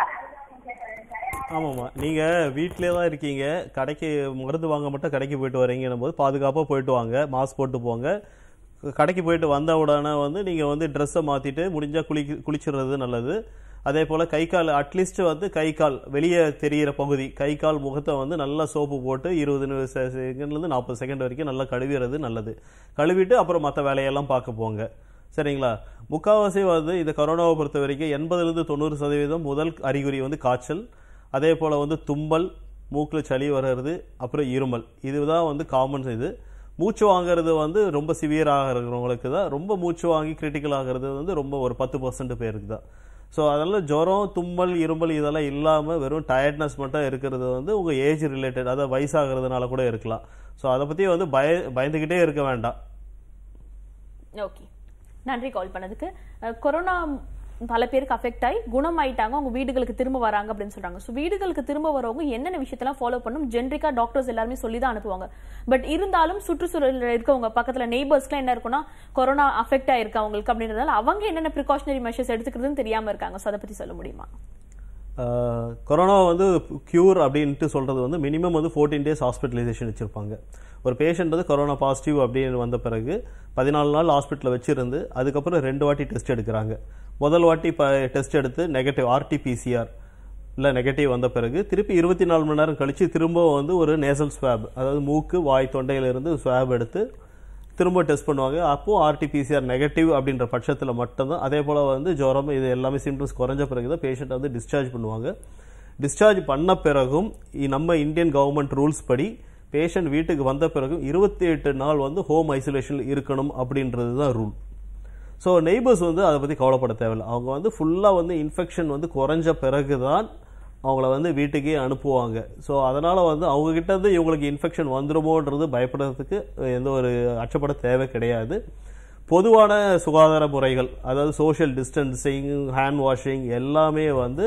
ஆமாம்மா நீங்கள் வீட்டிலே தான் இருக்கீங்க கடைக்கு மருந்து வாங்க மட்டும் கடைக்கு போயிட்டு வரீங்கன்னும் போது பாதுகாப்பாக போயிட்டு வாங்க மாஸ்க் போட்டு போங்க கடைக்கு போயிட்டு வந்த உடனே வந்து நீங்கள் வந்து ட்ரெஸ்ஸை மாற்றிட்டு முடிஞ்சால் குளி குளிச்சிடுறது நல்லது அதே போல் கை கால் அட்லீஸ்ட் வந்து கை கால் வெளியே தெரிகிற பகுதி கை கால் முகத்தை வந்து நல்லா சோப்பு போட்டு இருபது செகண்ட்லேருந்து நாற்பது செகண்ட் வரைக்கும் நல்லா கழுவிறது நல்லது கழுவிட்டு அப்புறம் மற்ற வேலையெல்லாம் பார்க்க போங்க சரிங்களா முக்கால்வாசி வந்து இந்த கொரோனாவை பொறுத்த வரைக்கும் எண்பதுலேருந்து தொண்ணூறு சதவீதம் முதல் அறிகுறி வந்து காய்ச்சல் அதே போல் வந்து தும்பல் மூக்கில் சளி வர்றது அப்புறம் இருமல் இதுதான் வந்து காமன் இது மூச்சு வாங்கிறது வந்து ரொம்ப சிவியராக இருக்கிறவங்களுக்கு தான் ரொம்ப மூச்சு வாங்கி கிரிட்டிக்கல் ஆகிறது வந்து ரொம்ப ஒரு பத்து பர்சன்ட் பேருக்கு தான் ஸோ அதனால் ஜுரம் தும்மல் இருமல் இதெல்லாம் இல்லாமல் வெறும் டயர்ட்னஸ் மட்டும் இருக்கிறது வந்து உங்கள் ஏஜ் ரிலேட்டட் அதாவது வயசாகிறதுனால கூட இருக்கலாம் ஸோ அதை பற்றி வந்து பய பயந்துக்கிட்டே இருக்க வேண்டாம் ஓகே நன்றி கால் பண்ணதுக்கு கொரோனா பல பேருக்கு அஃபெக்ட் ஆகி குணம் ஆயிட்டாங்க அவங்க வீடுகளுக்கு திரும்ப வராங்க அப்படின்னு சொல்றாங்க ஸோ வீடுகளுக்கு திரும்ப வரவங்க என்னென்ன விஷயத்தெல்லாம் ஃபாலோ பண்ணும் ஜென்ரிக்கா டாக்டர்ஸ் எல்லாருமே சொல்லி தான் அனுப்புவாங்க பட் இருந்தாலும் சுற்றுச்சூழலில் இருக்கவங்க பக்கத்தில் நெய்பர்ஸ்லாம் என்ன இருக்குன்னா கொரோனா அஃபெக்ட் ஆயிருக்கு அவங்களுக்கு அப்படின்றதால அவங்க என்னென்ன ப்ரிகாஷனரி மெஷர்ஸ் எடுத்துக்கிறதுன்னு தெரியாமல் இருக்காங்க ஸோ அதை பற்றி சொல்ல முடியுமா கொரோனா வந்து க்யூர் அப்படின்ட்டு சொல்கிறது வந்து மினிமம் வந்து ஃபோர்டீன் டேஸ் ஹாஸ்பிட்டலைசேஷன் வச்சுருப்பாங்க ஒரு பேஷண்ட் வந்து கொரோனா பாசிட்டிவ் அப்படின்னு வந்த பிறகு பதினாலு நாள் ஹாஸ்பிட்டலில் வச்சுருந்து அதுக்கப்புறம் ரெண்டு வாட்டி டெஸ்ட் எடுக்கிறாங்க முதல் வாட்டி இப்போ டெஸ்ட் எடுத்து நெகட்டிவ் ஆர்டிபிசிஆர் இல்லை நெகட்டிவ் வந்த பிறகு திருப்பி இருபத்தி நாலு மணி நேரம் கழித்து திரும்பவும் வந்து ஒரு நேசல் ஸ்வாப் அதாவது மூக்கு வாய் தொண்டையிலிருந்து ஸ்வாப் எடுத்து திரும்ப டெஸ்ட் பண்ணுவாங்க அப்போது ஆர்டிபிசிஆர் நெகட்டிவ் அப்படின்ற பட்சத்தில் மட்டும்தான் அதே போல் வந்து ஜுரம் இது எல்லாமே சிம்டம்ஸ் குறைஞ்ச பிறகு தான் பேஷண்ட்டை வந்து டிஸ்சார்ஜ் பண்ணுவாங்க டிஸ்சார்ஜ் பண்ண பிறகும் நம்ம இந்தியன் கவர்மெண்ட் ரூல்ஸ் படி பேஷண்ட் வீட்டுக்கு வந்த பிறகும் இருபத்தி எட்டு நாள் வந்து ஹோம் ஐசோலேஷனில் இருக்கணும் அப்படின்றது தான் ரூல் ஸோ நெய்பர்ஸ் வந்து அதை பற்றி கவலைப்பட தேவையில்லை அவங்க வந்து ஃபுல்லாக வந்து இன்ஃபெக்ஷன் வந்து குறைஞ்ச பிறகு தான் அவங்கள வந்து வீட்டுக்கே அனுப்புவாங்க ஸோ அதனால் வந்து அவங்கக்கிட்ட வந்து இவங்களுக்கு இன்ஃபெக்ஷன் வந்துடுமோன்றது பயப்படுறதுக்கு எந்த ஒரு அச்சப்பட தேவை கிடையாது பொதுவான சுகாதார முறைகள் அதாவது சோஷியல் டிஸ்டன்சிங் ஹேண்ட் வாஷிங் எல்லாமே வந்து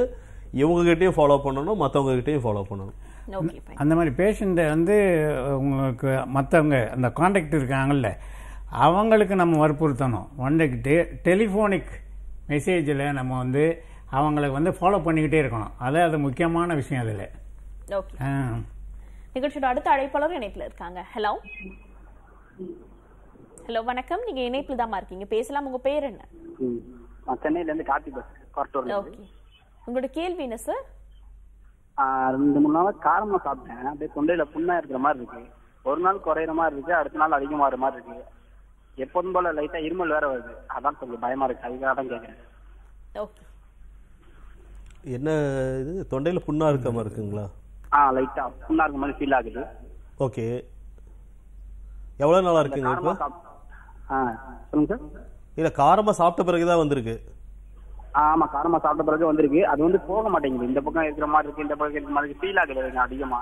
இவங்ககிட்டையும் ஃபாலோ பண்ணணும் மற்றவங்ககிட்டையும் ஃபாலோ பண்ணணும் அந்த மாதிரி பேஷண்ட்டை வந்து உங்களுக்கு மற்றவங்க அந்த காண்டாக்ட் இருக்காங்கல்ல அவங்களுக்கு நம்ம வற்புறுத்தணும் ஒன்றைக்கு டெலிஃபோனிக் மெசேஜில் நம்ம வந்து அவங்களுக்கு வந்து ஃபாலோ பண்ணிக்கிட்டே இருக்கணும் அது அது முக்கியமான விஷயம் அதில் நிகழ்ச்சியோட அடுத்த அழைப்பாளர் இணைப்பில் இருக்காங்க ஹலோ ஹலோ வணக்கம் நீங்க இணைப்பில் தான் இருக்கீங்க பேசலாம் உங்க பேர் என்ன சென்னையில இருந்து காப்பி பஸ் ஓகே உங்களோட கேள்வி என்ன சார் ரெண்டு மூணு நாள் காரமா சாப்பிட்டேன் அப்படியே தொண்டையில புண்ணா இருக்கிற மாதிரி இருக்கு ஒரு நாள் குறையிற மாதிரி இருக்கு அடுத்த நாள் அதிகமாகிற மாதிரி இருக்கு எப்போதும் போல லைட்டா இருமல் வேற வருது அதான் கொஞ்சம் பயமா இருக்கு அதுக்காக தான் கேட்கறேன் ஓகே என்ன இது தொண்டையில புண்ணா இருக்க மாதிரி இருக்குங்களா ஆ லைட்டா புண்ணா இருக்க மாதிரி ஃபீல் ஆகுது ஓகே எவ்வளவு நாளா இருக்குங்க இப்போ ஆ சொல்லுங்க சார் இல்லை காரமா சாப்பிட்ட பிறகு தான் வந்திருக்கு ஆமா காரமா சாப்பிட்ட பிறகு வந்திருக்கு அது வந்து போக மாட்டேங்குது இந்த பக்கம் இருக்கிற மாதிரி இருக்கு இந்த பக்கம் இருக்கிற மாதிரி ஃபீல் ஆகுது எனக்கு அதிகமா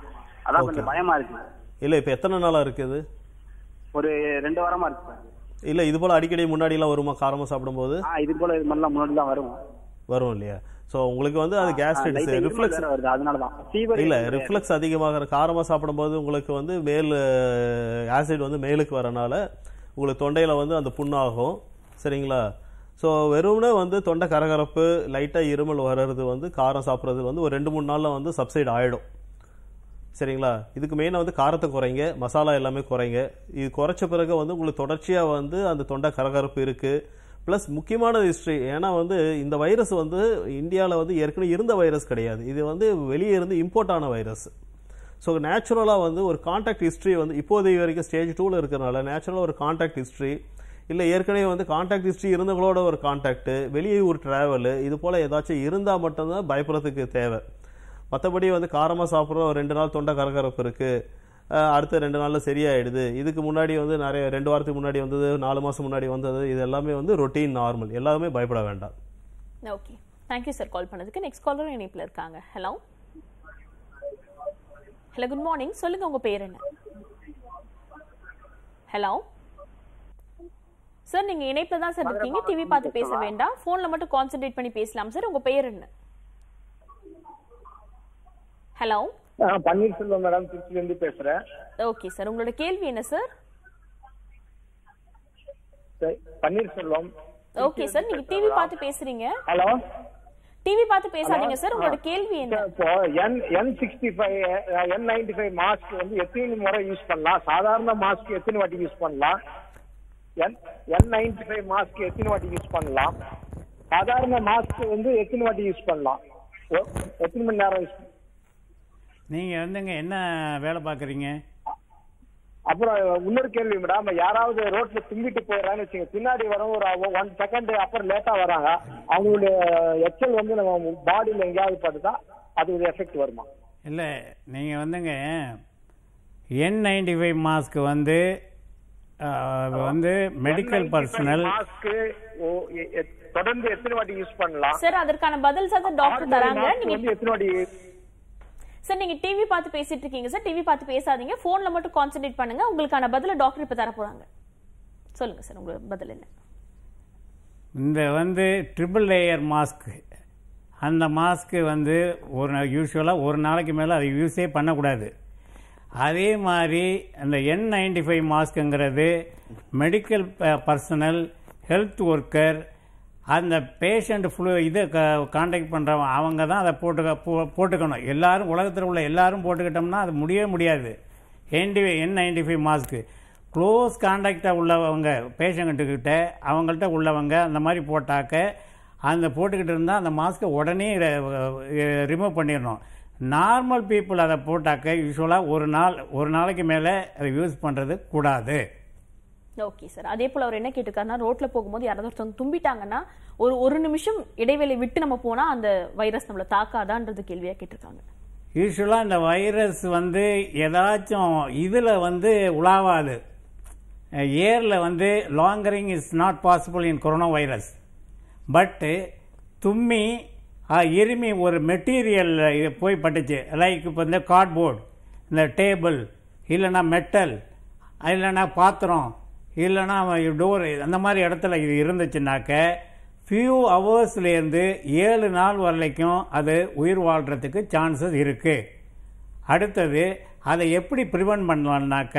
அதான் கொஞ்சம் பயமா இருக்கு இல்ல இப்ப எத்தனை நாளா இருக்குது ஒரு ரெண்டு வாரமா இருக்கு இல்ல இது போல அடிக்கடி முன்னாடி எல்லாம் வருமா காரமா சாப்பிடும்போது இது போல இது மாதிரிலாம் முன்னாடி தான் வரும் வரும் இல்லையா ஸோ உங்களுக்கு வந்து அது கேஸ்ட்ரிக்ஸ் ரிஃப்ளெக்ஸ் வருது அதனால தான் ஃபீவர் இல்லை ரிஃப்ளெக்ஸ் அதிகமாகிற காரமாக சாப்பிடும்போது உங்களுக்கு வந்து மேல் ஆசிட் வந்து மேலுக்கு வரனால உங்களுக்கு தொண்டையில் வந்து அந்த புண்ணாகும் சரிங்களா ஸோ வெறும்னே வந்து தொண்டை கரகரப்பு லைட்டாக இருமல் வர்றது வந்து காரம் சாப்பிட்றது வந்து ஒரு ரெண்டு மூணு நாளில் வந்து சப்சைட் ஆகிடும் சரிங்களா இதுக்கு மெயினாக வந்து காரத்தை குறைங்க மசாலா எல்லாமே குறைங்க இது குறைச்ச பிறகு வந்து உங்களுக்கு தொடர்ச்சியாக வந்து அந்த தொண்டை கரகரப்பு இருக்குது ப்ளஸ் முக்கியமான ஹிஸ்ட்ரி ஏன்னா வந்து இந்த வைரஸ் வந்து இந்தியாவில் வந்து ஏற்கனவே இருந்த வைரஸ் கிடையாது இது வந்து வெளியே இருந்து இம்போர்ட் ஆன வைரஸ் ஸோ நேச்சுரலாக வந்து ஒரு காண்டாக்ட் ஹிஸ்ட்ரி வந்து இப்போதைக்கு வரைக்கும் ஸ்டேஜ் டூவில் இருக்கிறனால நேச்சுரலாக ஒரு காண்டாக்ட் ஹிஸ்ட்ரி இல்லை ஏற்கனவே வந்து காண்டாக்ட் ஹிஸ்ட்ரி இருந்தவங்களோட ஒரு காண்டாக்ட்டு வெளியே ஊர் ட்ராவலு இது போல் ஏதாச்சும் இருந்தால் மட்டும்தான் பயப்படுறதுக்கு தேவை மற்றபடி வந்து காரமாக சாப்பிட்றோம் ரெண்டு நாள் தொண்டை கரகரப்பு இருக்குது அடுத்த ரெண்டு நாளில் சரியாயிடுது இதுக்கு முன்னாடி வந்து நிறைய ரெண்டு வாரத்துக்கு முன்னாடி வந்தது நாலு மாதம் முன்னாடி வந்தது இது எல்லாமே வந்து ரொட்டீன் நார்மல் எல்லாமே பயப்பட வேண்டாம் ஓகே தேங்க்யூ சார் கால் பண்ணதுக்கு நெக்ஸ்ட் காலரும் இணைப்பில் இருக்காங்க ஹலோ ஹலோ குட் மார்னிங் சொல்லுங்க உங்க பேர் என்ன ஹலோ சார் நீங்க இணைப்புல தான் சார் இருக்கீங்க டிவி பார்த்து பேச வேண்டாம் போன்ல மட்டும் கான்சென்ட்ரேட் பண்ணி பேசலாம் சார் உங்க பெயர் என்ன ஹலோ பன்னீர்செல்வம் மேடம் திருச்சில இருந்து பேசுறேன் ஓகே சார் உங்களோட கேள்வி என்ன சார் பன்னீர்செல்வம் ஓகே சார் நீங்க டிவி பார்த்து பேசுறீங்க ஹலோ டிவி பார்த்து பேசாதீங்க சார் உங்களோட கேள்வி என்ன இப்போ N N sixty five N ninety five mask வந்து எத்தனை முறை யூஸ் பண்ணலாம் சாதாரண மாஸ்க் எத்தனை வாட்டி யூஸ் பண்ணலாம் N N ninety five mask எத்தனை வாட்டி யூஸ் பண்ணலாம் சாதாரண மாஸ்க் வந்து எத்தனை வாட்டி யூஸ் பண்ணலாம் எத்தனை மணி நேரம் யூஸ் நீங்க வந்துங்க என்ன வேலை பாக்குறீங்க அப்புறம் இன்னொரு கேள்வி மேடம் யாராவது ரோட்ல தும்பிட்டு போயிடறான்னு வச்சுங்க பின்னாடி வரும் ஒரு ஒன் செகண்ட் அப்புறம் லேட்டா வராங்க அவங்களுடைய எச்சல் வந்து நம்ம பாடியில எங்கேயாவது பட்டுதான் அது ஒரு எஃபெக்ட் வருமா இல்ல நீங்க வந்துங்க என் நைன்டி ஃபைவ் மாஸ்க் வந்து வந்து மெடிக்கல் பர்சனல் மாஸ்க்கு தொடர்ந்து எத்தனை வாட்டி யூஸ் பண்ணலாம் சார் அதற்கான பதில் சார் டாக்டர் தராங்க நீங்க எத்தனை வாட்டி சார் நீங்க டிவி பார்த்து பேசிட்டு இருக்கீங்க சார் டிவி பார்த்து பேசாதீங்க போன்ல மட்டும் கான்சென்ட்ரேட் பண்ணுங்க உங்களுக்கான பதில டாக்டர் இப்ப தர போறாங்க சொல்லுங்க சார் உங்களுக்கு பதில் என்ன இந்த வந்து ட்ரிபிள் லேயர் மாஸ்க்கு அந்த மாஸ்க்கு வந்து ஒரு யூஸ்வலாக ஒரு நாளைக்கு மேலே அதை யூஸே பண்ணக்கூடாது அதே மாதிரி அந்த என் நைன்டி ஃபைவ் மாஸ்க்குங்கிறது மெடிக்கல் பர்சனல் ஹெல்த் ஒர்க்கர் அந்த பேஷண்ட் ஃப்ளூ இது காண்டாக்ட் பண்ணுறவங்க அவங்க தான் அதை போட்டுக்க போ போட்டுக்கணும் எல்லோரும் உலகத்தில் உள்ள எல்லோரும் போட்டுக்கிட்டோம்னா அது முடியவே முடியாது என்டி என் நைன்டி ஃபைவ் மாஸ்க்கு க்ளோஸ் காண்டாக்டாக உள்ளவங்க பேஷண்ட்டுக்கிட்ட அவங்கள்ட்ட உள்ளவங்க அந்த மாதிரி போட்டாக்க அந்த போட்டுக்கிட்டு இருந்தால் அந்த மாஸ்க்கை உடனே ரிமூவ் பண்ணிடணும் நார்மல் பீப்புள் அதை போட்டாக்க யூஸ்வலாக ஒரு நாள் ஒரு நாளைக்கு மேலே அதை யூஸ் பண்ணுறது கூடாது ஓகே சார் அதே போல் அவர் என்ன கேட்டுக்காருன்னா ரோட்டில் போகும்போது யாராவது ஒருத்தவங்க தும்பிட்டாங்கன்னா ஒரு ஒரு நிமிஷம் இடைவெளி விட்டு நம்ம போனால் அந்த வைரஸ் நம்மளை தாக்காதான்றது கேள்வியாக கேட்டிருக்காங்க யூஸ்வலாக இந்த வைரஸ் வந்து ஏதாச்சும் இதில் வந்து உலாவாது ஏரில் வந்து lingering is not possible in corona virus பட்டு தும்மி எருமி ஒரு மெட்டீரியலில் போய் பட்டுச்சு லைக் இப்போ இந்த கார்ட்போர்டு இந்த டேபிள் இல்லைன்னா மெட்டல் இல்லைன்னா பாத்திரம் இல்லைனா டோர் அந்த மாதிரி இடத்துல இது இருந்துச்சுனாக்க ஃபியூ ஹவர்ஸ்லேருந்து ஏழு நாள் வரைக்கும் அது உயிர் வாழ்கிறதுக்கு சான்சஸ் இருக்குது அடுத்தது அதை எப்படி ப்ரிவெண்ட் பண்ணலான்னாக்க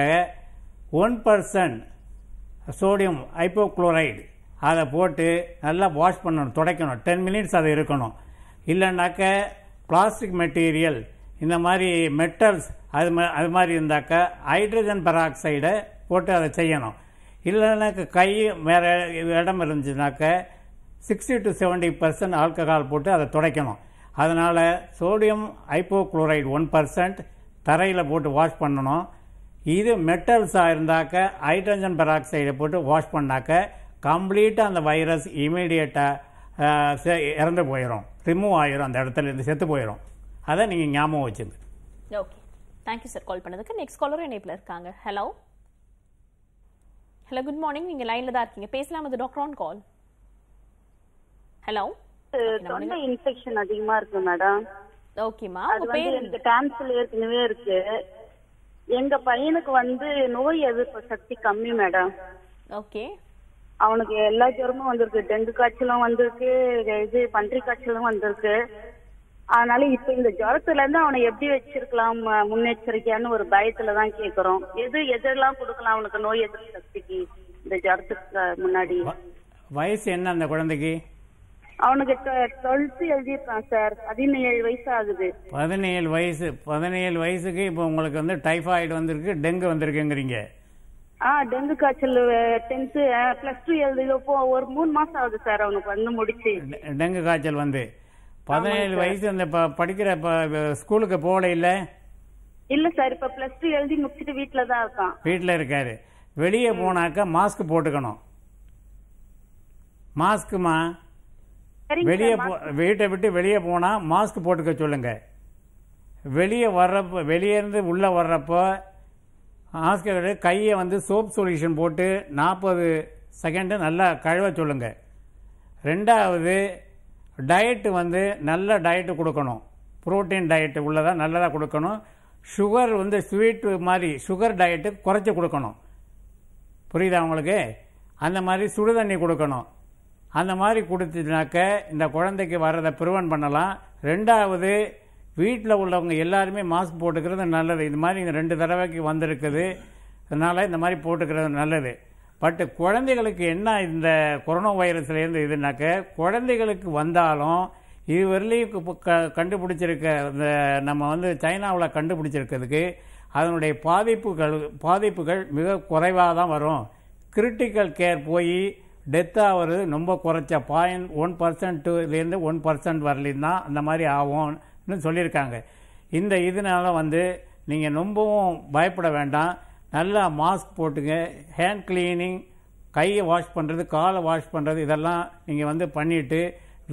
ஒன் பர்சன்ட் சோடியம் ஹைப்போக்ளோரைடு அதை போட்டு நல்லா வாஷ் பண்ணணும் துடைக்கணும் டென் மினிட்ஸ் அது இருக்கணும் இல்லைனாக்க பிளாஸ்டிக் மெட்டீரியல் இந்த மாதிரி மெட்டல்ஸ் அது அது மாதிரி இருந்தாக்கா ஹைட்ரஜன் பெராக்சைடை போட்டு அதை செய்யணும் இல்லைனாக்கா கை வேறு இடம் இருந்துச்சுனாக்க sixty to seventy percent alcohol போட்டு அதை துடைக்கணும் அதனால் சோடியம் ஹைப்போக்ளோரைடு ஒன் பர்சன்ட் தரையில் போட்டு வாஷ் பண்ணணும் இது மெட்டல்ஸாக இருந்தாக்க ஹைட்ரஜன் பெராக்சைடை போட்டு வாஷ் பண்ணாக்க கம்ப்ளீட்டாக அந்த வைரஸ் இமீடியட்டாக இறந்து போயிடும் ரிமூவ் ஆயிரும் அந்த இடத்துல இருந்து செத்து போயிடும் அதை நீங்கள் ஞாபகம் வச்சுங்க ஓகே தேங்க்யூ சார் கால் பண்ணதுக்கு நெக்ஸ்ட் காலரும் இணைப்பில் இருக்காங்க ஹலோ ஹலோ குட் மார்னிங் நீங்க லைன்ல தான் இருக்கீங்க பேசலாம் அது டாக்டர் ஆன் கால் ஹலோ தொண்டை இன்ஃபெக்ஷன் அதிகமா இருக்கு மேடம் ஓகேமா உங்க பேர் எனக்கு ஏற்கனவே இருக்கு எங்க பையனுக்கு வந்து நோய் எதிர்ப்பு சக்தி கம்மி மேடம் ஓகே அவனுக்கு எல்லா ஜுரமும் வந்திருக்கு டெங்கு காய்ச்சலும் வந்திருக்கு இது பன்றி காய்ச்சலும் வந்திருக்கு அதனால இப்ப இந்த ஜுரத்துல இருந்து அவனை எப்படி வச்சிருக்கலாம் முன்னெச்சரிக்கையான்னு ஒரு பயத்துலதான் கேக்குறோம் எது எதெல்லாம் கொடுக்கலாம் அவனுக்கு நோய் எதிர்ப்பு சக்திக்கு இந்த ஜுரத்துக்கு முன்னாடி வயசு என்ன அந்த குழந்தைக்கு அவனுக்கு டுவெல்த் எழுதியிருக்கான் சார் பதினேழு வயசு ஆகுது பதினேழு வயசு பதினேழு வயசுக்கு இப்போ உங்களுக்கு வந்து டைஃபாய்டு வந்திருக்கு டெங்கு வந்திருக்குங்கிறீங்க ஆ டெங்கு காய்ச்சல் டென்த்து ப்ளஸ் டூ எழுதுகிறப்போ ஒரு மூணு மாசம் ஆகுது சார் அவனுக்கு வந்து முடிச்சு டெங்கு காய்ச்சல் வந்து பதினேழு வயசு அந்த படிக்கிற ஸ்கூலுக்கு போகல இல்ல இல்ல சார் இப்ப பிளஸ் டூ எழுதி முடிச்சிட்டு வீட்டுல தான் இருக்கான் வீட்டுல இருக்காரு வெளியே போனாக்கா மாஸ்க் போட்டுக்கணும் மாஸ்க்குமா வெளியே வீட்டை விட்டு வெளியே போனா மாஸ்க் போட்டுக்க சொல்லுங்க வெளியே வர்றப்போ இருந்து உள்ள வர்றப்போ ஆஸ்கரோட கையை வந்து சோப் சொல்யூஷன் போட்டு நாற்பது செகண்டு நல்லா கழுவ சொல்லுங்க ரெண்டாவது டயட்டு வந்து நல்ல டயட்டு கொடுக்கணும் ப்ரோட்டீன் டயட்டு உள்ளதாக நல்லதாக கொடுக்கணும் சுகர் வந்து ஸ்வீட்டு மாதிரி சுகர் டயட்டு குறைச்சி கொடுக்கணும் புரியுதா அவங்களுக்கு அந்த மாதிரி சுடு தண்ணி கொடுக்கணும் அந்த மாதிரி கொடுத்துனாக்க இந்த குழந்தைக்கு வர்றதை ப்ரிவென்ட் பண்ணலாம் ரெண்டாவது வீட்டில் உள்ளவங்க எல்லாருமே மாஸ்க் போட்டுக்கிறது நல்லது இது மாதிரி இங்கே ரெண்டு தடவைக்கு வந்திருக்குது அதனால் இந்த மாதிரி போட்டுக்கிறது நல்லது பட் குழந்தைகளுக்கு என்ன இந்த கொரோனா வைரஸ்லேருந்து இதுனாக்க குழந்தைகளுக்கு வந்தாலும் இதுவரையிலையும் இப்போ க கண்டுபிடிச்சிருக்க இந்த நம்ம வந்து சைனாவில் கண்டுபிடிச்சிருக்கிறதுக்கு அதனுடைய பாதிப்புகள் பாதிப்புகள் மிக குறைவாக தான் வரும் கிரிட்டிக்கல் கேர் போய் டெத் ஆகிறது ரொம்ப குறைச்ச பாயிண்ட் ஒன் பர்சன்ட் டூலேருந்து ஒன் பர்சன்ட் வரலின் தான் அந்த மாதிரி ஆகும்னு சொல்லியிருக்காங்க இந்த இதனால் வந்து நீங்கள் ரொம்பவும் பயப்பட வேண்டாம் நல்லா மாஸ்க் போட்டுங்க ஹேண்ட் கிளீனிங் கையை வாஷ் பண்ணுறது காலை வாஷ் பண்ணுறது இதெல்லாம் நீங்கள் வந்து பண்ணிவிட்டு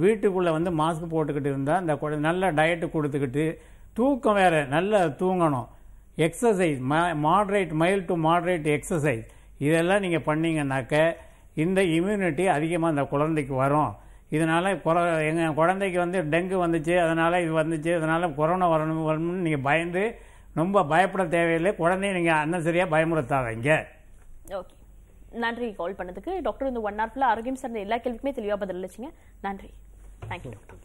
வீட்டுக்குள்ளே வந்து மாஸ்க் போட்டுக்கிட்டு இருந்தால் அந்த குழந்தை நல்ல டயட்டு கொடுத்துக்கிட்டு தூக்கம் வேறு நல்லா தூங்கணும் எக்ஸசைஸ் மா moderate mild to moderate exercise இதெல்லாம் நீங்கள் பண்ணிங்கனாக்க இந்த இம்யூனிட்டி அதிகமாக அந்த குழந்தைக்கு வரும் இதனால் குற எங்கள் குழந்தைக்கு வந்து டெங்கு வந்துச்சு அதனால் இது வந்துச்சு அதனால் கொரோனா வரணும் வரணும்னு நீங்கள் பயந்து ரொம்ப பயப்பட தேவையில்லை குழந்தைய நீங்கள் அன்னசரியாக பயமுறுத்தாதீங்க ஓகே நன்றி கால் பண்ணதுக்கு டாக்டர் இந்த ஒன் ஹவர்ல ஆரோக்கியம் சார்ந்த எல்லா கேள்விக்குமே தெளிவாக பதிலளிச்சிங்க நன்றி தேங்க்யூ டாக்டர்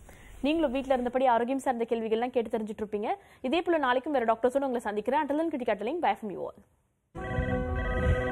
நீங்களும் வீட்டில் இருந்தபடி ஆரோக்கியம் சார்ந்த கேள்விகள்லாம் கேட்டு தெரிஞ்சுட்டு இருப்பீங்க இதே போல நாளைக்கும் வேற டாக்டர்ஸோட உங்களை சந்திக்கிறேன் அண்டலன் கிட்டி பை ஃப்ரம் யூ ஆல்